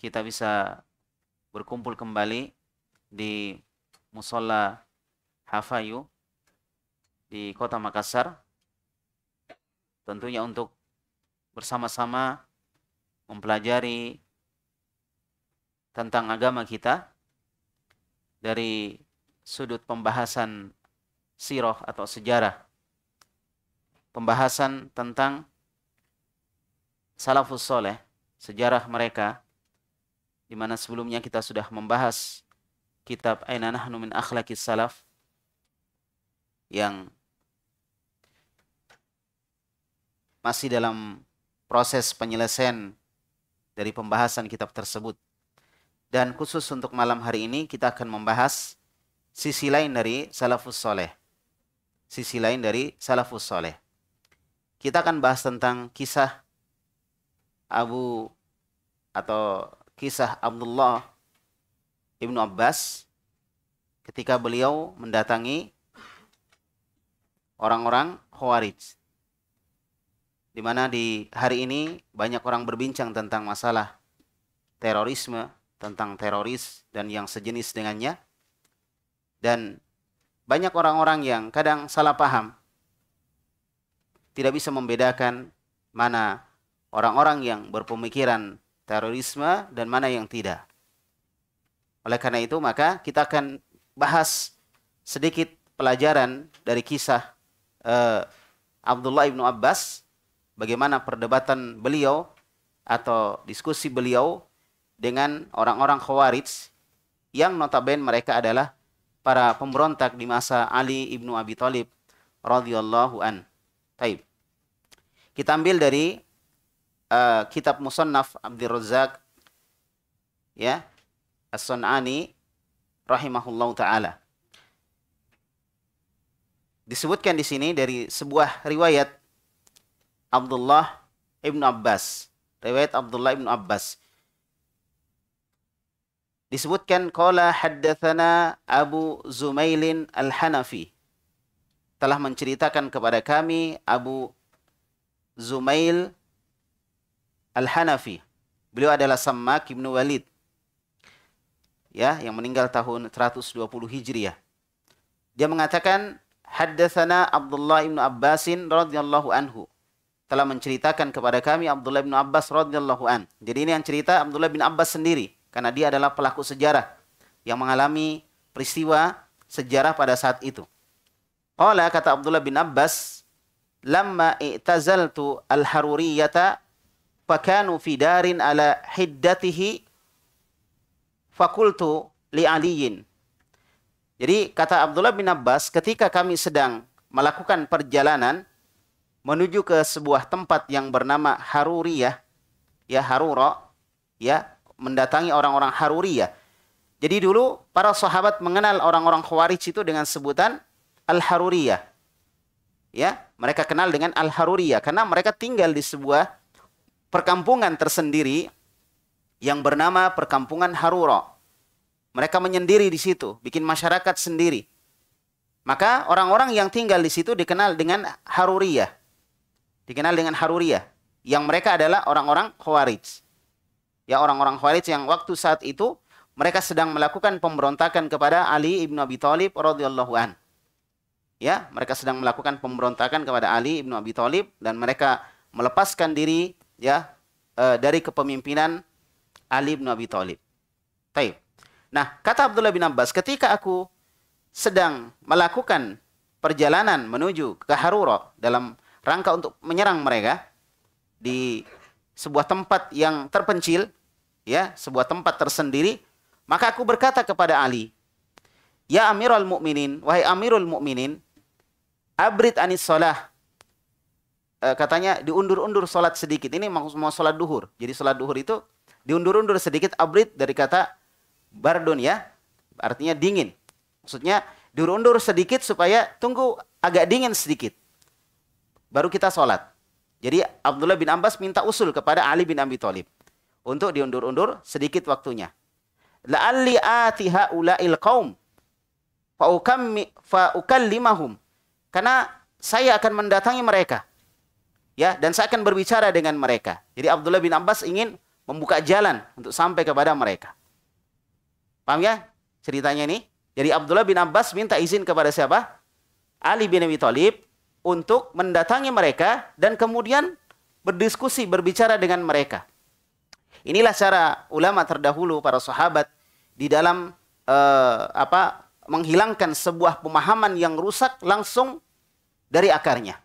kita bisa berkumpul kembali di musola Hafayu di kota Makassar tentunya untuk bersama-sama mempelajari tentang agama kita dari sudut pembahasan siroh atau sejarah pembahasan tentang salafus soleh sejarah mereka di mana sebelumnya kita sudah membahas kitab Aina Nahnu min Akhlaqis Salaf yang masih dalam proses penyelesaian dari pembahasan kitab tersebut. Dan khusus untuk malam hari ini kita akan membahas sisi lain dari salafus soleh. Sisi lain dari salafus soleh. Kita akan bahas tentang kisah Abu atau kisah Abdullah Ibnu Abbas ketika beliau mendatangi orang-orang Khawarij. Di mana di hari ini banyak orang berbincang tentang masalah terorisme, tentang teroris dan yang sejenis dengannya. Dan banyak orang-orang yang kadang salah paham. Tidak bisa membedakan mana orang-orang yang berpemikiran terorisme dan mana yang tidak. Oleh karena itu maka kita akan bahas sedikit pelajaran dari kisah uh, Abdullah ibnu Abbas bagaimana perdebatan beliau atau diskusi beliau dengan orang-orang Khawarij yang notabene mereka adalah para pemberontak di masa Ali ibnu Abi Thalib radhiyallahu an. Taib. Kita ambil dari Eh, kitab Musannaf Abdul Razak ya As-Sun'ani rahimahullahu taala. Disebutkan di sini dari sebuah riwayat Abdullah Ibnu Abbas. Riwayat Abdullah Ibnu Abbas. Disebutkan qala haddatsana Abu Zumailin Al-Hanafi. Telah menceritakan kepada kami Abu Zumail Al-Hanafi. Beliau adalah Sammak Ibn Walid. Ya, yang meninggal tahun 120 Hijriah. Dia mengatakan, Haddathana Abdullah Ibn Abbasin radhiyallahu anhu. Telah menceritakan kepada kami Abdullah bin Abbas radhiyallahu an. Jadi ini yang cerita Abdullah bin Abbas sendiri. Karena dia adalah pelaku sejarah yang mengalami peristiwa sejarah pada saat itu. Qala kata Abdullah bin Abbas, "Lamma i'tazaltu al-Haruriyata fakanu fi darin ala hiddatihi fakultu li Jadi kata Abdullah bin Abbas ketika kami sedang melakukan perjalanan menuju ke sebuah tempat yang bernama Haruriyah ya Harura ya mendatangi orang-orang Haruriyah. Jadi dulu para sahabat mengenal orang-orang Khawarij itu dengan sebutan Al-Haruriyah. Ya, mereka kenal dengan Al-Haruriyah karena mereka tinggal di sebuah perkampungan tersendiri yang bernama perkampungan Haruro. Mereka menyendiri di situ, bikin masyarakat sendiri. Maka orang-orang yang tinggal di situ dikenal dengan Haruriyah. Dikenal dengan Haruriyah. Yang mereka adalah orang-orang Khawarij. Ya orang-orang Khawarij yang waktu saat itu mereka sedang melakukan pemberontakan kepada Ali ibn Abi Thalib radhiyallahu an. Ya, mereka sedang melakukan pemberontakan kepada Ali ibn Abi Thalib dan mereka melepaskan diri ya eh, dari kepemimpinan Ali bin Abi Thalib. Taib. Nah, kata Abdullah bin Abbas, ketika aku sedang melakukan perjalanan menuju ke Harura dalam rangka untuk menyerang mereka di sebuah tempat yang terpencil, ya, sebuah tempat tersendiri, maka aku berkata kepada Ali, "Ya Amirul Mukminin, wahai Amirul Mukminin, abrid anis salah Eh, katanya diundur-undur sholat sedikit. Ini mau, mau sholat duhur. Jadi sholat duhur itu diundur-undur sedikit abrid dari kata bardun ya. Artinya dingin. Maksudnya diundur sedikit supaya tunggu agak dingin sedikit. Baru kita sholat. Jadi Abdullah bin Abbas minta usul kepada Ali bin Abi Thalib untuk diundur-undur sedikit waktunya. La ali atiha ula'il qaum limahum. Karena saya akan mendatangi mereka ya dan saya akan berbicara dengan mereka. Jadi Abdullah bin Abbas ingin membuka jalan untuk sampai kepada mereka. Paham ya ceritanya ini? Jadi Abdullah bin Abbas minta izin kepada siapa? Ali bin Abi Thalib untuk mendatangi mereka dan kemudian berdiskusi, berbicara dengan mereka. Inilah cara ulama terdahulu para sahabat di dalam eh, apa menghilangkan sebuah pemahaman yang rusak langsung dari akarnya.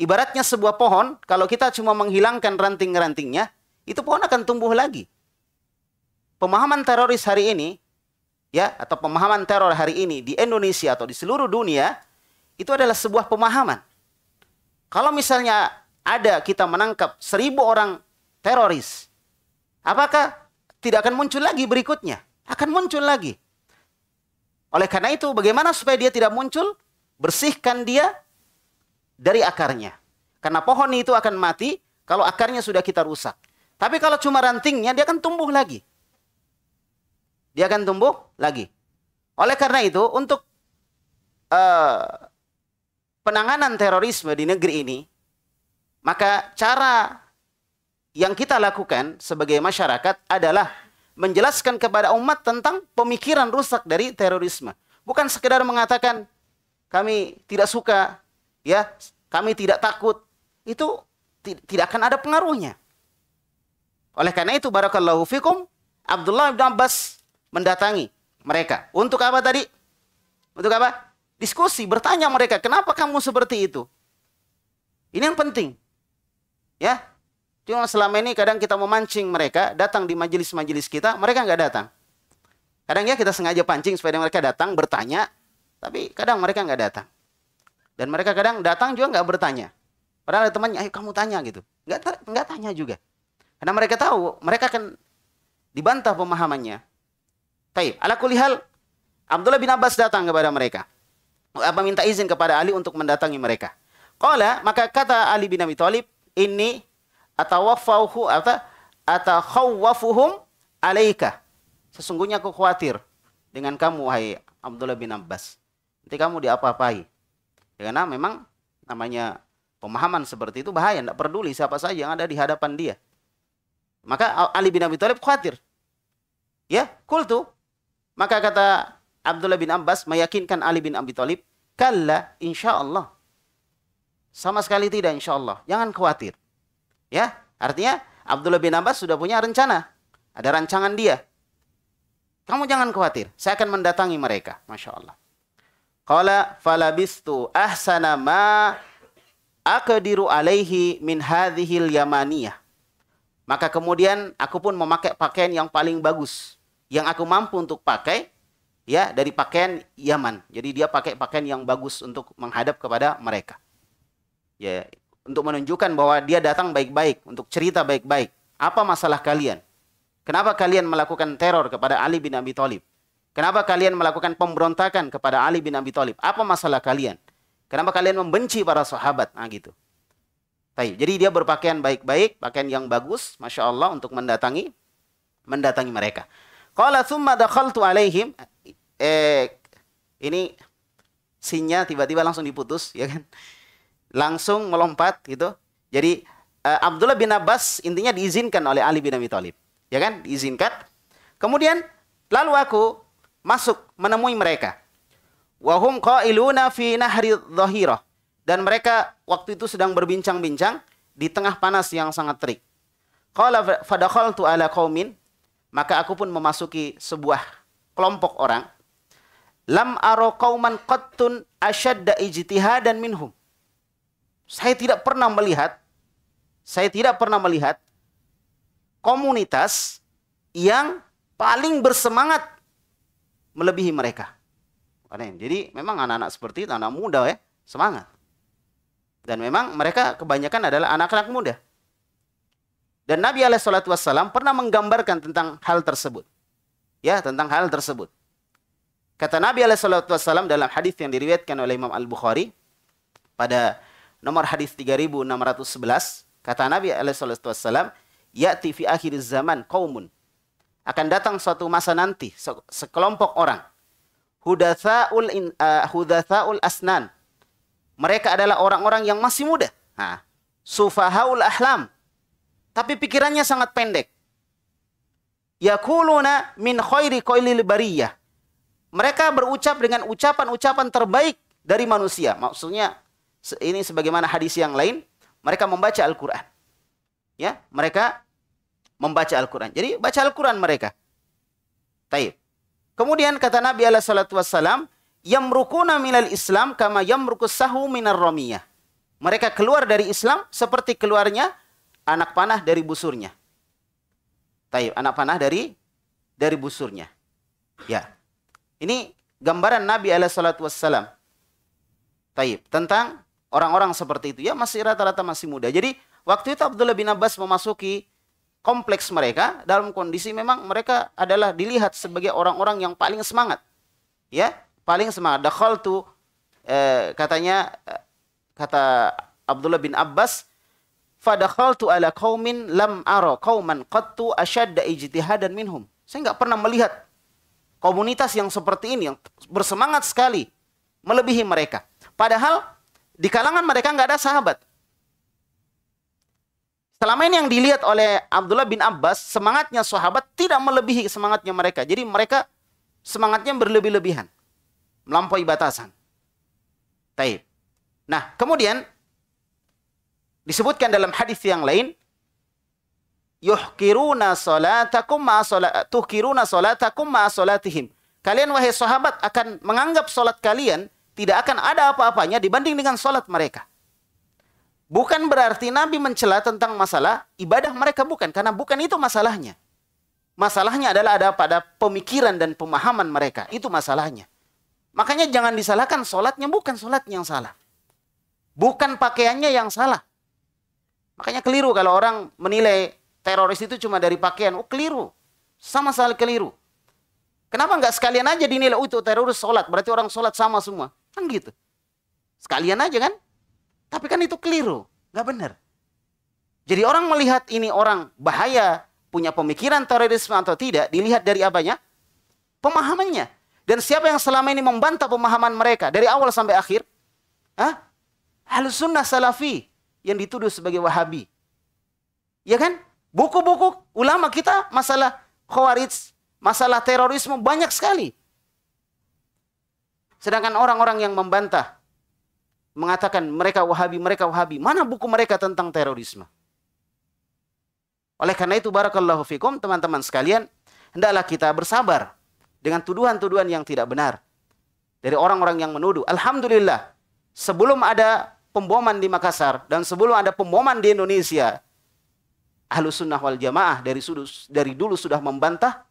Ibaratnya sebuah pohon, kalau kita cuma menghilangkan ranting-rantingnya, itu pohon akan tumbuh lagi. Pemahaman teroris hari ini, ya, atau pemahaman teror hari ini di Indonesia atau di seluruh dunia, itu adalah sebuah pemahaman. Kalau misalnya ada kita menangkap seribu orang teroris, apakah tidak akan muncul lagi berikutnya? Akan muncul lagi. Oleh karena itu, bagaimana supaya dia tidak muncul? Bersihkan dia dari akarnya. Karena pohon itu akan mati kalau akarnya sudah kita rusak. Tapi kalau cuma rantingnya, dia akan tumbuh lagi. Dia akan tumbuh lagi. Oleh karena itu, untuk uh, penanganan terorisme di negeri ini, maka cara yang kita lakukan sebagai masyarakat adalah menjelaskan kepada umat tentang pemikiran rusak dari terorisme. Bukan sekedar mengatakan kami tidak suka ya kami tidak takut itu tidak akan ada pengaruhnya oleh karena itu barakallahu fikum Abdullah bin Abbas mendatangi mereka untuk apa tadi untuk apa diskusi bertanya mereka kenapa kamu seperti itu ini yang penting ya cuma selama ini kadang kita memancing mereka datang di majelis-majelis kita mereka nggak datang kadang ya kita sengaja pancing supaya mereka datang bertanya tapi kadang mereka nggak datang dan mereka kadang datang juga nggak bertanya. Padahal ada temannya, ayo kamu tanya gitu. Nggak, nggak tanya juga. Karena mereka tahu, mereka akan dibantah pemahamannya. Tapi Ala kulihal, Abdullah bin Abbas datang kepada mereka. Apa minta izin kepada Ali untuk mendatangi mereka. Qala, maka kata Ali bin Abi Thalib, ini atawafauhu atau atakhawwafuhum alaika. Sesungguhnya aku khawatir dengan kamu, wahai Abdullah bin Abbas. Nanti kamu diapa-apai. Ya, karena memang namanya pemahaman seperti itu bahaya tidak peduli siapa saja yang ada di hadapan dia maka Ali bin Abi Thalib khawatir ya cool tuh maka kata Abdullah bin Abbas meyakinkan Ali bin Abi Thalib kalla insya Allah sama sekali tidak insya Allah jangan khawatir ya artinya Abdullah bin Abbas sudah punya rencana ada rancangan dia kamu jangan khawatir saya akan mendatangi mereka masya Allah Qala falabistu ahsana ma akadiru alaihi min hadhil yamaniyah. Maka kemudian aku pun memakai pakaian yang paling bagus yang aku mampu untuk pakai ya dari pakaian Yaman. Jadi dia pakai pakaian yang bagus untuk menghadap kepada mereka. Ya, untuk menunjukkan bahwa dia datang baik-baik, untuk cerita baik-baik. Apa masalah kalian? Kenapa kalian melakukan teror kepada Ali bin Abi Thalib? Kenapa kalian melakukan pemberontakan kepada Ali bin Abi Thalib? Apa masalah kalian? Kenapa kalian membenci para sahabat? Nah gitu. Taib. Jadi dia berpakaian baik-baik, pakaian yang bagus, masya Allah untuk mendatangi, mendatangi mereka. Qala thumma dakhaltu alaihim. Eh, ini sinnya tiba-tiba langsung diputus, ya kan? Langsung melompat gitu. Jadi eh, Abdullah bin Abbas intinya diizinkan oleh Ali bin Abi Thalib, ya kan? Diizinkan. Kemudian lalu aku masuk menemui mereka. Wahum qailuna fi nahri dhahirah. Dan mereka waktu itu sedang berbincang-bincang di tengah panas yang sangat terik. Qala fadakhaltu ala qaumin. Maka aku pun memasuki sebuah kelompok orang. Lam aro qauman qattun asyadda ijtihadan minhum. Saya tidak pernah melihat, saya tidak pernah melihat komunitas yang paling bersemangat melebihi mereka. Jadi memang anak-anak seperti itu, anak muda ya, semangat. Dan memang mereka kebanyakan adalah anak-anak muda. Dan Nabi alaihi pernah menggambarkan tentang hal tersebut. Ya, tentang hal tersebut. Kata Nabi alaihi dalam hadis yang diriwayatkan oleh Imam Al-Bukhari pada nomor hadis 3611, kata Nabi alaihi "Ya'ti fi akhir zaman kaumun akan datang suatu masa nanti sekelompok orang hudatsaul uh, eh, asnan mereka adalah orang-orang yang masih muda nah, sufahaul ahlam tapi pikirannya sangat pendek yakuluna min khairi qailil bariyah mereka berucap dengan ucapan-ucapan terbaik dari manusia maksudnya ini sebagaimana hadis yang lain mereka membaca Al-Qur'an ya mereka membaca Al-Quran. Jadi baca Al-Quran mereka. Taib. Kemudian kata Nabi alaihi salatu wassalam, yamrukuna minal Islam kama yamruku sahu minar romiyah. Mereka keluar dari Islam seperti keluarnya anak panah dari busurnya. Taib, anak panah dari dari busurnya. Ya. Ini gambaran Nabi alaihi salatu wassalam. Taib, tentang orang-orang seperti itu. Ya masih rata-rata masih muda. Jadi waktu itu Abdullah bin Abbas memasuki kompleks mereka dalam kondisi memang mereka adalah dilihat sebagai orang-orang yang paling semangat. Ya, paling semangat. tu eh, katanya eh, kata Abdullah bin Abbas fadakhaltu ala qaumin lam ara qauman qattu ashadda ijtihadan minhum. Saya nggak pernah melihat komunitas yang seperti ini yang bersemangat sekali melebihi mereka. Padahal di kalangan mereka nggak ada sahabat. Selama ini yang dilihat oleh Abdullah bin Abbas, semangatnya sahabat tidak melebihi semangatnya mereka. Jadi mereka semangatnya berlebih-lebihan. Melampaui batasan. Taib. Nah, kemudian disebutkan dalam hadis yang lain, yuhkiruna salatakum ma salat tuhkiruna salatakum ma salatihim. Kalian wahai sahabat akan menganggap salat kalian tidak akan ada apa-apanya dibanding dengan salat mereka. Bukan berarti Nabi mencela tentang masalah ibadah mereka bukan karena bukan itu masalahnya. Masalahnya adalah ada pada pemikiran dan pemahaman mereka. Itu masalahnya. Makanya jangan disalahkan sholatnya bukan sholat yang salah. Bukan pakaiannya yang salah. Makanya keliru kalau orang menilai teroris itu cuma dari pakaian. Oh keliru. Sama sekali keliru. Kenapa nggak sekalian aja dinilai oh, itu teroris sholat. Berarti orang sholat sama semua. Kan gitu. Sekalian aja kan. Tapi kan itu keliru, nggak benar. Jadi orang melihat ini orang bahaya, punya pemikiran terorisme atau tidak, dilihat dari apanya? Pemahamannya. Dan siapa yang selama ini membantah pemahaman mereka dari awal sampai akhir? Hah? Ahlus sunnah salafi yang dituduh sebagai wahabi. Ya kan? Buku-buku ulama kita masalah khawarij, masalah terorisme banyak sekali. Sedangkan orang-orang yang membantah mengatakan mereka wahabi, mereka wahabi. Mana buku mereka tentang terorisme? Oleh karena itu barakallahu fikum teman-teman sekalian, hendaklah kita bersabar dengan tuduhan-tuduhan yang tidak benar dari orang-orang yang menuduh. Alhamdulillah, sebelum ada pemboman di Makassar dan sebelum ada pemboman di Indonesia, Ahlu Sunnah wal Jamaah dari sudus, dari dulu sudah membantah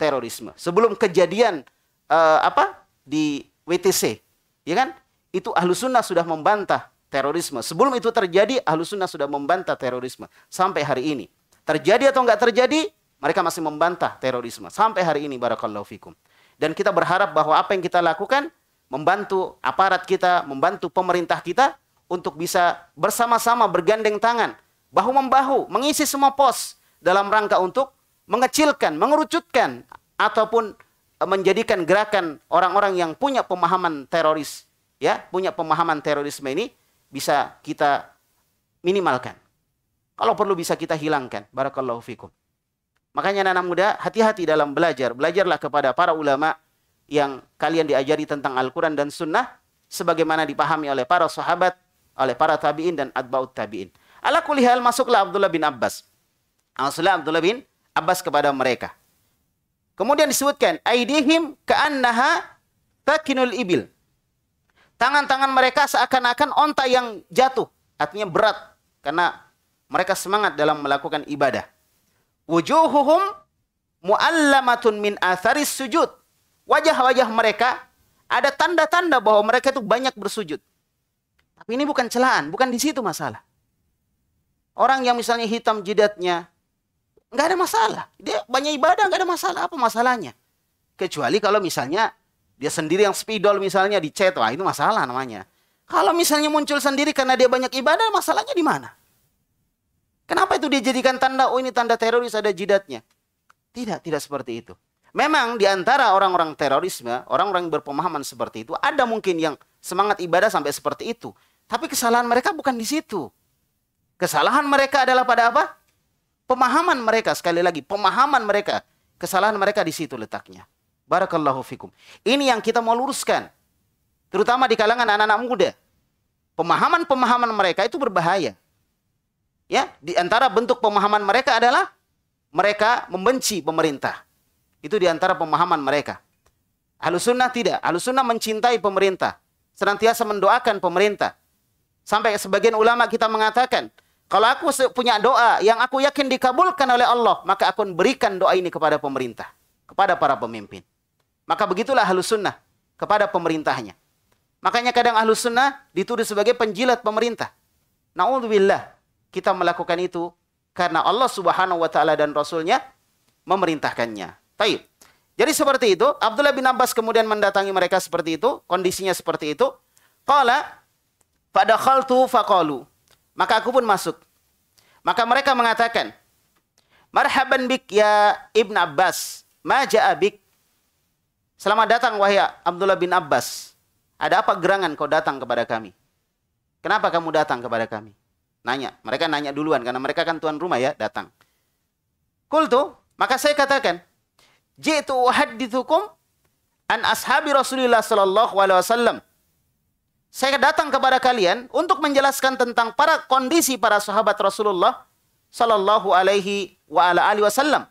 terorisme. Sebelum kejadian uh, apa di WTC, ya kan? itu ahlu sunnah sudah membantah terorisme. Sebelum itu terjadi, ahlu sunnah sudah membantah terorisme. Sampai hari ini. Terjadi atau nggak terjadi, mereka masih membantah terorisme. Sampai hari ini, barakallahu fikum. Dan kita berharap bahwa apa yang kita lakukan, membantu aparat kita, membantu pemerintah kita, untuk bisa bersama-sama bergandeng tangan, bahu-membahu, mengisi semua pos dalam rangka untuk mengecilkan, mengerucutkan, ataupun e, menjadikan gerakan orang-orang yang punya pemahaman teroris ya punya pemahaman terorisme ini bisa kita minimalkan. Kalau perlu bisa kita hilangkan. Barakallahu fikum. Makanya anak, muda hati-hati dalam belajar. Belajarlah kepada para ulama yang kalian diajari tentang Al-Quran dan Sunnah sebagaimana dipahami oleh para sahabat, oleh para tabi'in dan adba'ut tabi'in. Ala kulihal masuklah Abdullah bin Abbas. Masuklah Abdullah bin Abbas kepada mereka. Kemudian disebutkan, Aidihim ka'annaha takinul ibil. Tangan-tangan mereka seakan-akan onta yang jatuh. Artinya berat. Karena mereka semangat dalam melakukan ibadah. Wujuhuhum muallamatun min atharis sujud. Wajah-wajah mereka ada tanda-tanda bahwa mereka itu banyak bersujud. Tapi ini bukan celaan, bukan di situ masalah. Orang yang misalnya hitam jidatnya, nggak ada masalah. Dia banyak ibadah, nggak ada masalah. Apa masalahnya? Kecuali kalau misalnya dia sendiri yang spidol misalnya di chat, wah itu masalah namanya. Kalau misalnya muncul sendiri karena dia banyak ibadah, masalahnya di mana? Kenapa itu dia jadikan tanda, oh ini tanda teroris ada jidatnya? Tidak, tidak seperti itu. Memang di antara orang-orang terorisme, orang-orang berpemahaman seperti itu, ada mungkin yang semangat ibadah sampai seperti itu. Tapi kesalahan mereka bukan di situ. Kesalahan mereka adalah pada apa? Pemahaman mereka, sekali lagi, pemahaman mereka. Kesalahan mereka di situ letaknya. Barakallahu fikum. Ini yang kita mau luruskan. Terutama di kalangan anak-anak muda. Pemahaman-pemahaman mereka itu berbahaya. Ya, di antara bentuk pemahaman mereka adalah mereka membenci pemerintah. Itu di antara pemahaman mereka. Ahlus tidak. Ahlus mencintai pemerintah. Senantiasa mendoakan pemerintah. Sampai sebagian ulama kita mengatakan, kalau aku punya doa yang aku yakin dikabulkan oleh Allah, maka aku berikan doa ini kepada pemerintah, kepada para pemimpin. Maka begitulah ahlus sunnah kepada pemerintahnya. Makanya kadang ahlus sunnah dituduh sebagai penjilat pemerintah. Na'udzubillah kita melakukan itu karena Allah subhanahu wa ta'ala dan Rasulnya memerintahkannya. Taib. Jadi seperti itu, Abdullah bin Abbas kemudian mendatangi mereka seperti itu, kondisinya seperti itu. Qala pada khaltu faqalu. Maka aku pun masuk. Maka mereka mengatakan, Marhaban bik ya Ibn Abbas, ma bik Selamat datang wahai Abdullah bin Abbas. Ada apa gerangan kau datang kepada kami? Kenapa kamu datang kepada kami? Nanya. Mereka nanya duluan karena mereka kan tuan rumah ya datang. Kultu, maka saya katakan, jitu uhaddithukum an ashabi Rasulullah sallallahu alaihi wasallam. Saya datang kepada kalian untuk menjelaskan tentang para kondisi para sahabat Rasulullah sallallahu alaihi wa ala alihi wasallam.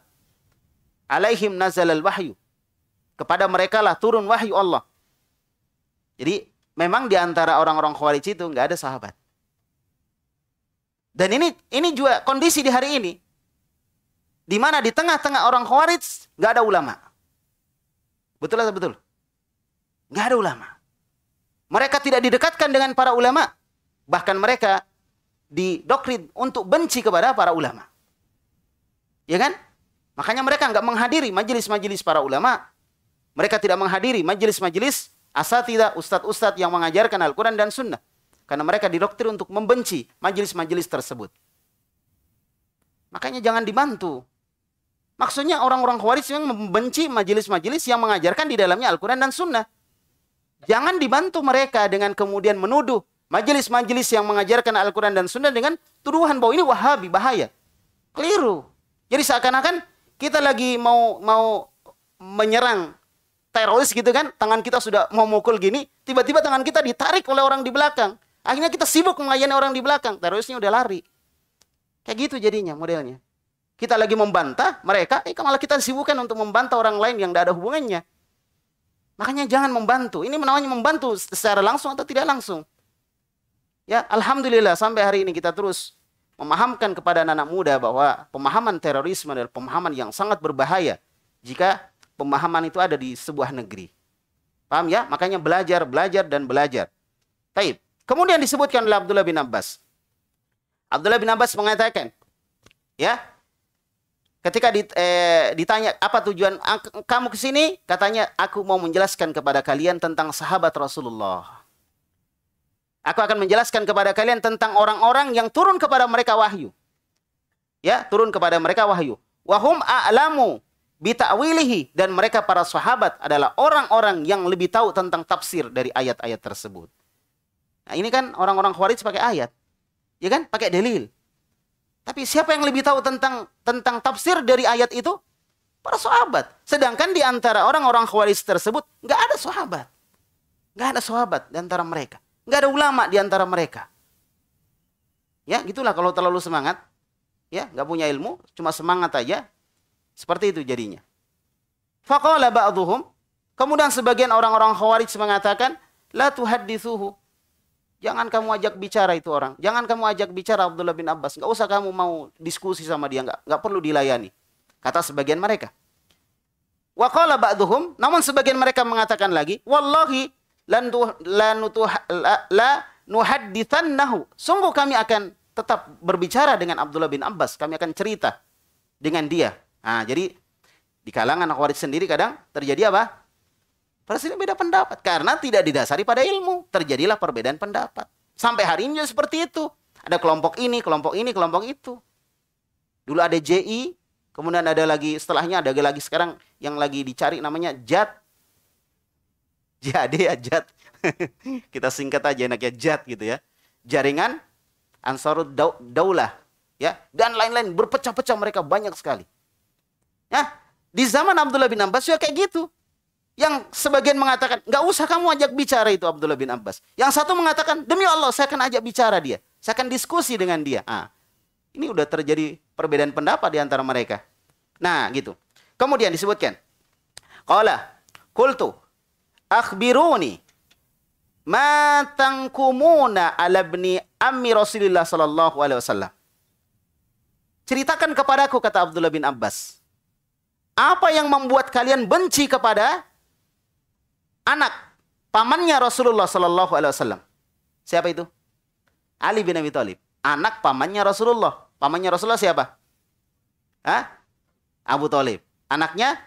Alaihim nazalal wahyu. Kepada mereka lah turun wahyu Allah. Jadi memang di antara orang-orang Khawarij itu nggak ada sahabat. Dan ini ini juga kondisi di hari ini. Di mana di tengah-tengah orang Khawarij nggak ada ulama. Betul atau betul? Nggak ada ulama. Mereka tidak didekatkan dengan para ulama. Bahkan mereka didoktrin untuk benci kepada para ulama. Ya kan? Makanya mereka nggak menghadiri majelis-majelis para ulama. Mereka tidak menghadiri majelis-majelis tidak ustadz-ustadz yang mengajarkan Al-Quran dan Sunnah. Karena mereka didoktrin untuk membenci majelis-majelis tersebut. Makanya jangan dibantu. Maksudnya orang-orang khawarij yang membenci majelis-majelis yang mengajarkan di dalamnya Al-Quran dan Sunnah. Jangan dibantu mereka dengan kemudian menuduh majelis-majelis yang mengajarkan Al-Quran dan Sunnah dengan tuduhan bahwa ini wahabi, bahaya. Keliru. Jadi seakan-akan kita lagi mau mau menyerang teroris gitu kan, tangan kita sudah mau mukul gini, tiba-tiba tangan kita ditarik oleh orang di belakang. Akhirnya kita sibuk melayani orang di belakang, terorisnya udah lari. Kayak gitu jadinya modelnya. Kita lagi membantah mereka, eh malah kita sibukkan untuk membantah orang lain yang tidak ada hubungannya. Makanya jangan membantu. Ini menawannya membantu secara langsung atau tidak langsung. Ya, alhamdulillah sampai hari ini kita terus memahamkan kepada anak-anak muda bahwa pemahaman terorisme adalah pemahaman yang sangat berbahaya jika pemahaman itu ada di sebuah negeri. Paham ya? Makanya belajar, belajar, dan belajar. Taib. Kemudian disebutkan oleh Abdullah bin Abbas. Abdullah bin Abbas mengatakan, ya, ketika eh, ditanya apa tujuan kamu ke sini, katanya aku mau menjelaskan kepada kalian tentang sahabat Rasulullah. Aku akan menjelaskan kepada kalian tentang orang-orang yang turun kepada mereka wahyu. Ya, turun kepada mereka wahyu. Wahum a'lamu bita'wilihi dan mereka para sahabat adalah orang-orang yang lebih tahu tentang tafsir dari ayat-ayat tersebut. Nah, ini kan orang-orang Khawarij pakai ayat. Ya kan? Pakai dalil. Tapi siapa yang lebih tahu tentang tentang tafsir dari ayat itu? Para sahabat. Sedangkan di antara orang-orang Khawarij tersebut nggak ada sahabat. nggak ada sahabat di antara mereka. nggak ada ulama di antara mereka. Ya, gitulah kalau terlalu semangat, ya nggak punya ilmu, cuma semangat aja, seperti itu jadinya. Faqala ba'duhum. Kemudian sebagian orang-orang khawarij mengatakan, La tuhadithuhu. Jangan kamu ajak bicara itu orang. Jangan kamu ajak bicara Abdullah bin Abbas. Nggak usah kamu mau diskusi sama dia. Nggak, nggak perlu dilayani. Kata sebagian mereka. Waqala ba'duhum. Namun sebagian mereka mengatakan lagi. Wallahi Sungguh kami akan tetap berbicara dengan Abdullah bin Abbas. Kami akan cerita dengan dia. Nah, jadi di kalangan Khawarij sendiri kadang terjadi apa? Presiden beda pendapat karena tidak didasari pada ilmu. Terjadilah perbedaan pendapat. Sampai hari ini seperti itu. Ada kelompok ini, kelompok ini, kelompok itu. Dulu ada JI, kemudian ada lagi setelahnya ada lagi sekarang yang lagi dicari namanya JAT. JAD ya JAT. Kita singkat aja enaknya JAT gitu ya. Jaringan Ansarud Daulah ya dan lain-lain berpecah-pecah mereka banyak sekali. Nah, di zaman Abdullah bin Abbas juga kayak gitu. Yang sebagian mengatakan, nggak usah kamu ajak bicara itu Abdullah bin Abbas. Yang satu mengatakan, demi Allah saya akan ajak bicara dia. Saya akan diskusi dengan dia. Ah, ini udah terjadi perbedaan pendapat di antara mereka. Nah, gitu. Kemudian disebutkan, Qala kultu akhbiruni ma tangkumuna ala bni ammi Rasulillah sallallahu alaihi wasallam. Ceritakan kepadaku kata Abdullah bin Abbas. Apa yang membuat kalian benci kepada anak pamannya Rasulullah Sallallahu Alaihi Wasallam? Siapa itu? Ali bin Abi Thalib. Anak pamannya Rasulullah. Pamannya Rasulullah siapa? Hah? Abu Thalib. Anaknya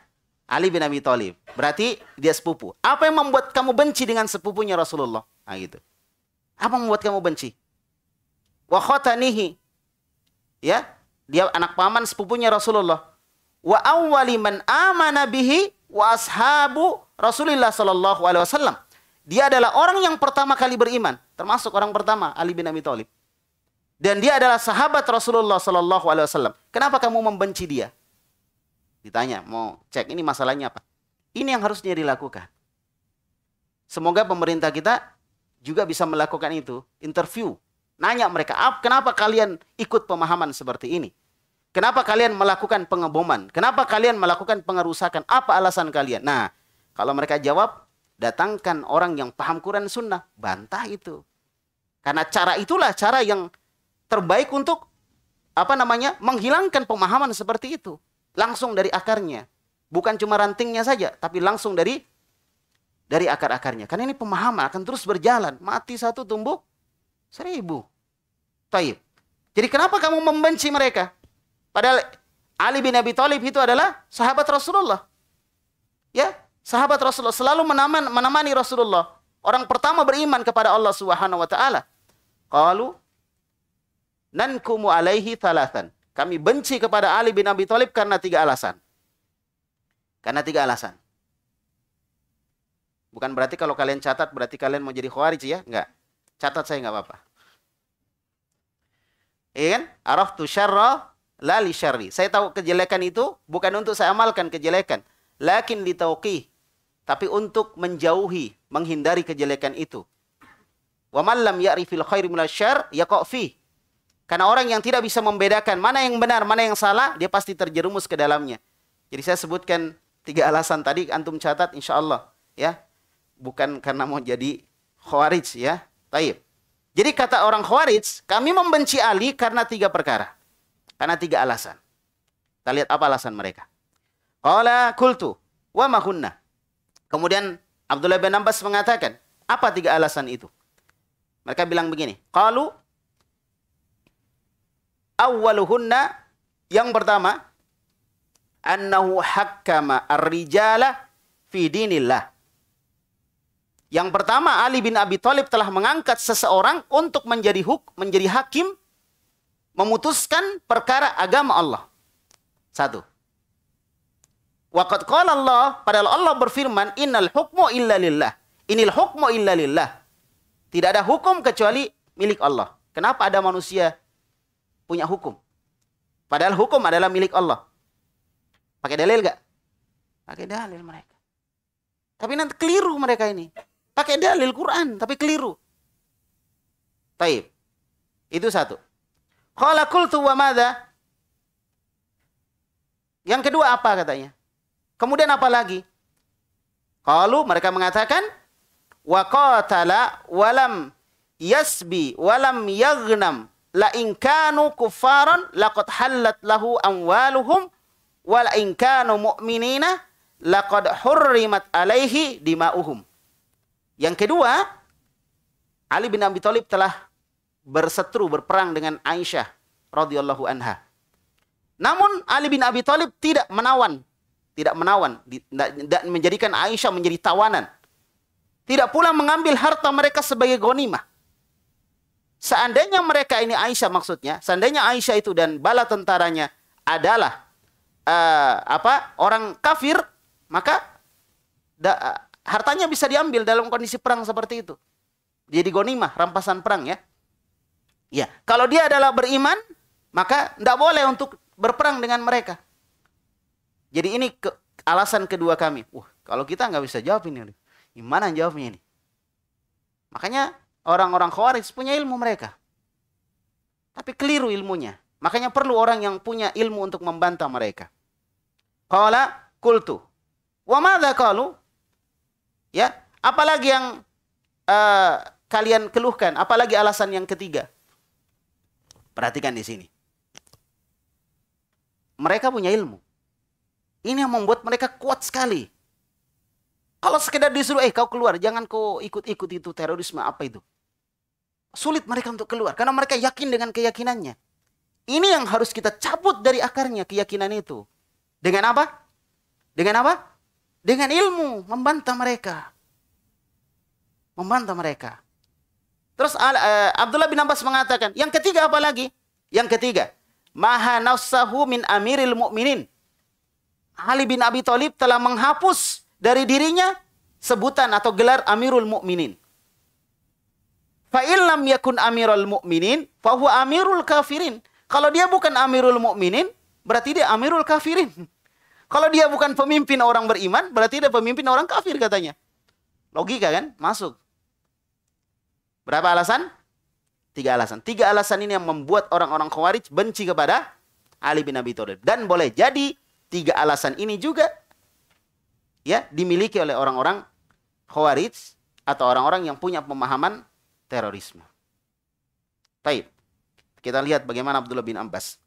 Ali bin Abi Thalib. Berarti dia sepupu. Apa yang membuat kamu benci dengan sepupunya Rasulullah? Nah, gitu. Apa yang membuat kamu benci? Wa khotanihi. Ya, dia anak paman sepupunya Rasulullah wa awwali man amana bihi wa ashabu Rasulullah sallallahu alaihi wasallam. Dia adalah orang yang pertama kali beriman, termasuk orang pertama Ali bin Abi Thalib. Dan dia adalah sahabat Rasulullah sallallahu alaihi wasallam. Kenapa kamu membenci dia? Ditanya, mau cek ini masalahnya apa? Ini yang harusnya dilakukan. Semoga pemerintah kita juga bisa melakukan itu, interview. Nanya mereka, kenapa kalian ikut pemahaman seperti ini? Kenapa kalian melakukan pengeboman? Kenapa kalian melakukan pengerusakan? Apa alasan kalian? Nah, kalau mereka jawab, datangkan orang yang paham Quran Sunnah, bantah itu. Karena cara itulah cara yang terbaik untuk apa namanya menghilangkan pemahaman seperti itu langsung dari akarnya, bukan cuma rantingnya saja, tapi langsung dari dari akar akarnya. Karena ini pemahaman akan terus berjalan, mati satu tumbuh seribu. Taib. Jadi kenapa kamu membenci mereka? Padahal Ali bin Abi Thalib itu adalah sahabat Rasulullah. Ya, sahabat Rasulullah selalu menaman, menemani Rasulullah. Orang pertama beriman kepada Allah Subhanahu wa taala. Qalu nankumu alaihi thalathan. Kami benci kepada Ali bin Abi Thalib karena tiga alasan. Karena tiga alasan. Bukan berarti kalau kalian catat berarti kalian mau jadi khawarij ya? Enggak. Catat saya enggak apa-apa. Iya kan? Araftu syarra lali syari. Saya tahu kejelekan itu bukan untuk saya amalkan kejelekan, lakin litauqih, tapi untuk menjauhi, menghindari kejelekan itu. Wa man lam ya'rifil khairi minasyarr ya kofi. Karena orang yang tidak bisa membedakan mana yang benar, mana yang salah, dia pasti terjerumus ke dalamnya. Jadi saya sebutkan tiga alasan tadi antum catat insya Allah ya. Bukan karena mau jadi khawarij ya. Taib. Jadi kata orang khawarij, kami membenci Ali karena tiga perkara. Karena tiga alasan. Kita lihat apa alasan mereka. Qala kultu wa mahunna. Kemudian Abdullah bin Abbas mengatakan, apa tiga alasan itu? Mereka bilang begini, qalu awwaluhunna yang pertama annahu hakkama ar-rijala fi dinillah. Yang pertama Ali bin Abi Thalib telah mengangkat seseorang untuk menjadi huk, menjadi hakim memutuskan perkara agama Allah. Satu. Waqad qala Allah, padahal Allah berfirman, "Innal hukmu illa lillah." Inil hukmu illa lillah. Tidak ada hukum kecuali milik Allah. Kenapa ada manusia punya hukum? Padahal hukum adalah milik Allah. Pakai dalil gak? Pakai dalil mereka. Tapi nanti keliru mereka ini. Pakai dalil Quran, tapi keliru. Taib. Itu satu. Qala qultu wa madha? Yang kedua apa katanya? Kemudian apa lagi? Qalu mereka mengatakan wa qatala walam yasbi walam yaghnam la in kanu kuffaran laqad hallat lahu amwaluhum wa la in kanu mu'minina laqad hurrimat alaihi dima'uhum. Yang kedua, Ali bin Abi Thalib telah berseteru, berperang dengan Aisyah radhiyallahu anha. Namun Ali bin Abi Thalib tidak menawan, tidak menawan dan menjadikan Aisyah menjadi tawanan. Tidak pula mengambil harta mereka sebagai gonimah. Seandainya mereka ini Aisyah maksudnya, seandainya Aisyah itu dan bala tentaranya adalah uh, apa orang kafir, maka da, uh, hartanya bisa diambil dalam kondisi perang seperti itu. Jadi gonimah, rampasan perang ya. Ya, kalau dia adalah beriman, maka tidak boleh untuk berperang dengan mereka. Jadi ini ke, alasan kedua kami. Wah, kalau kita nggak bisa jawab ini, gimana jawabnya ini? Makanya orang-orang khawarij punya ilmu mereka. Tapi keliru ilmunya. Makanya perlu orang yang punya ilmu untuk membantah mereka. Qala kultu. Wa madza kalu? Ya, apalagi yang uh, kalian keluhkan, apalagi alasan yang ketiga. Perhatikan di sini. Mereka punya ilmu. Ini yang membuat mereka kuat sekali. Kalau sekedar disuruh, eh kau keluar, jangan kau ikut-ikut itu terorisme apa itu. Sulit mereka untuk keluar karena mereka yakin dengan keyakinannya. Ini yang harus kita cabut dari akarnya keyakinan itu. Dengan apa? Dengan apa? Dengan ilmu membantah mereka. Membantah mereka. Terus uh, Abdullah bin Abbas mengatakan, yang ketiga apa lagi? Yang ketiga, maha nafsahu min amiril mu'minin. Ali bin Abi Thalib telah menghapus dari dirinya sebutan atau gelar Amirul mu'minin. Fa yakun Amirul Mukminin, fahu Amirul Kafirin. Kalau dia bukan Amirul mu'minin, berarti dia Amirul Kafirin. Kalau dia bukan pemimpin orang beriman, berarti dia pemimpin orang kafir katanya. Logika kan? Masuk. Berapa alasan? Tiga alasan. Tiga alasan ini yang membuat orang-orang Khawarij benci kepada Ali bin Abi Thalib. Dan boleh jadi tiga alasan ini juga ya dimiliki oleh orang-orang Khawarij atau orang-orang yang punya pemahaman terorisme. Baik. Kita lihat bagaimana Abdullah bin Abbas.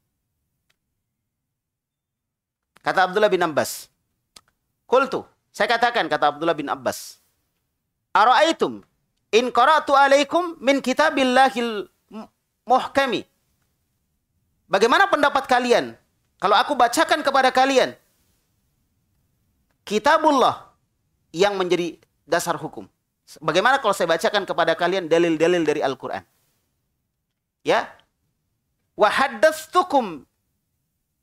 Kata Abdullah bin Abbas. Kultu. Saya katakan kata Abdullah bin Abbas. Ara'aitum In qara'tu alaikum min kitabillahil muhkami. Bagaimana pendapat kalian? Kalau aku bacakan kepada kalian kitabullah yang menjadi dasar hukum. Bagaimana kalau saya bacakan kepada kalian dalil-dalil dari Al-Qur'an? Ya. Wa haddatsukum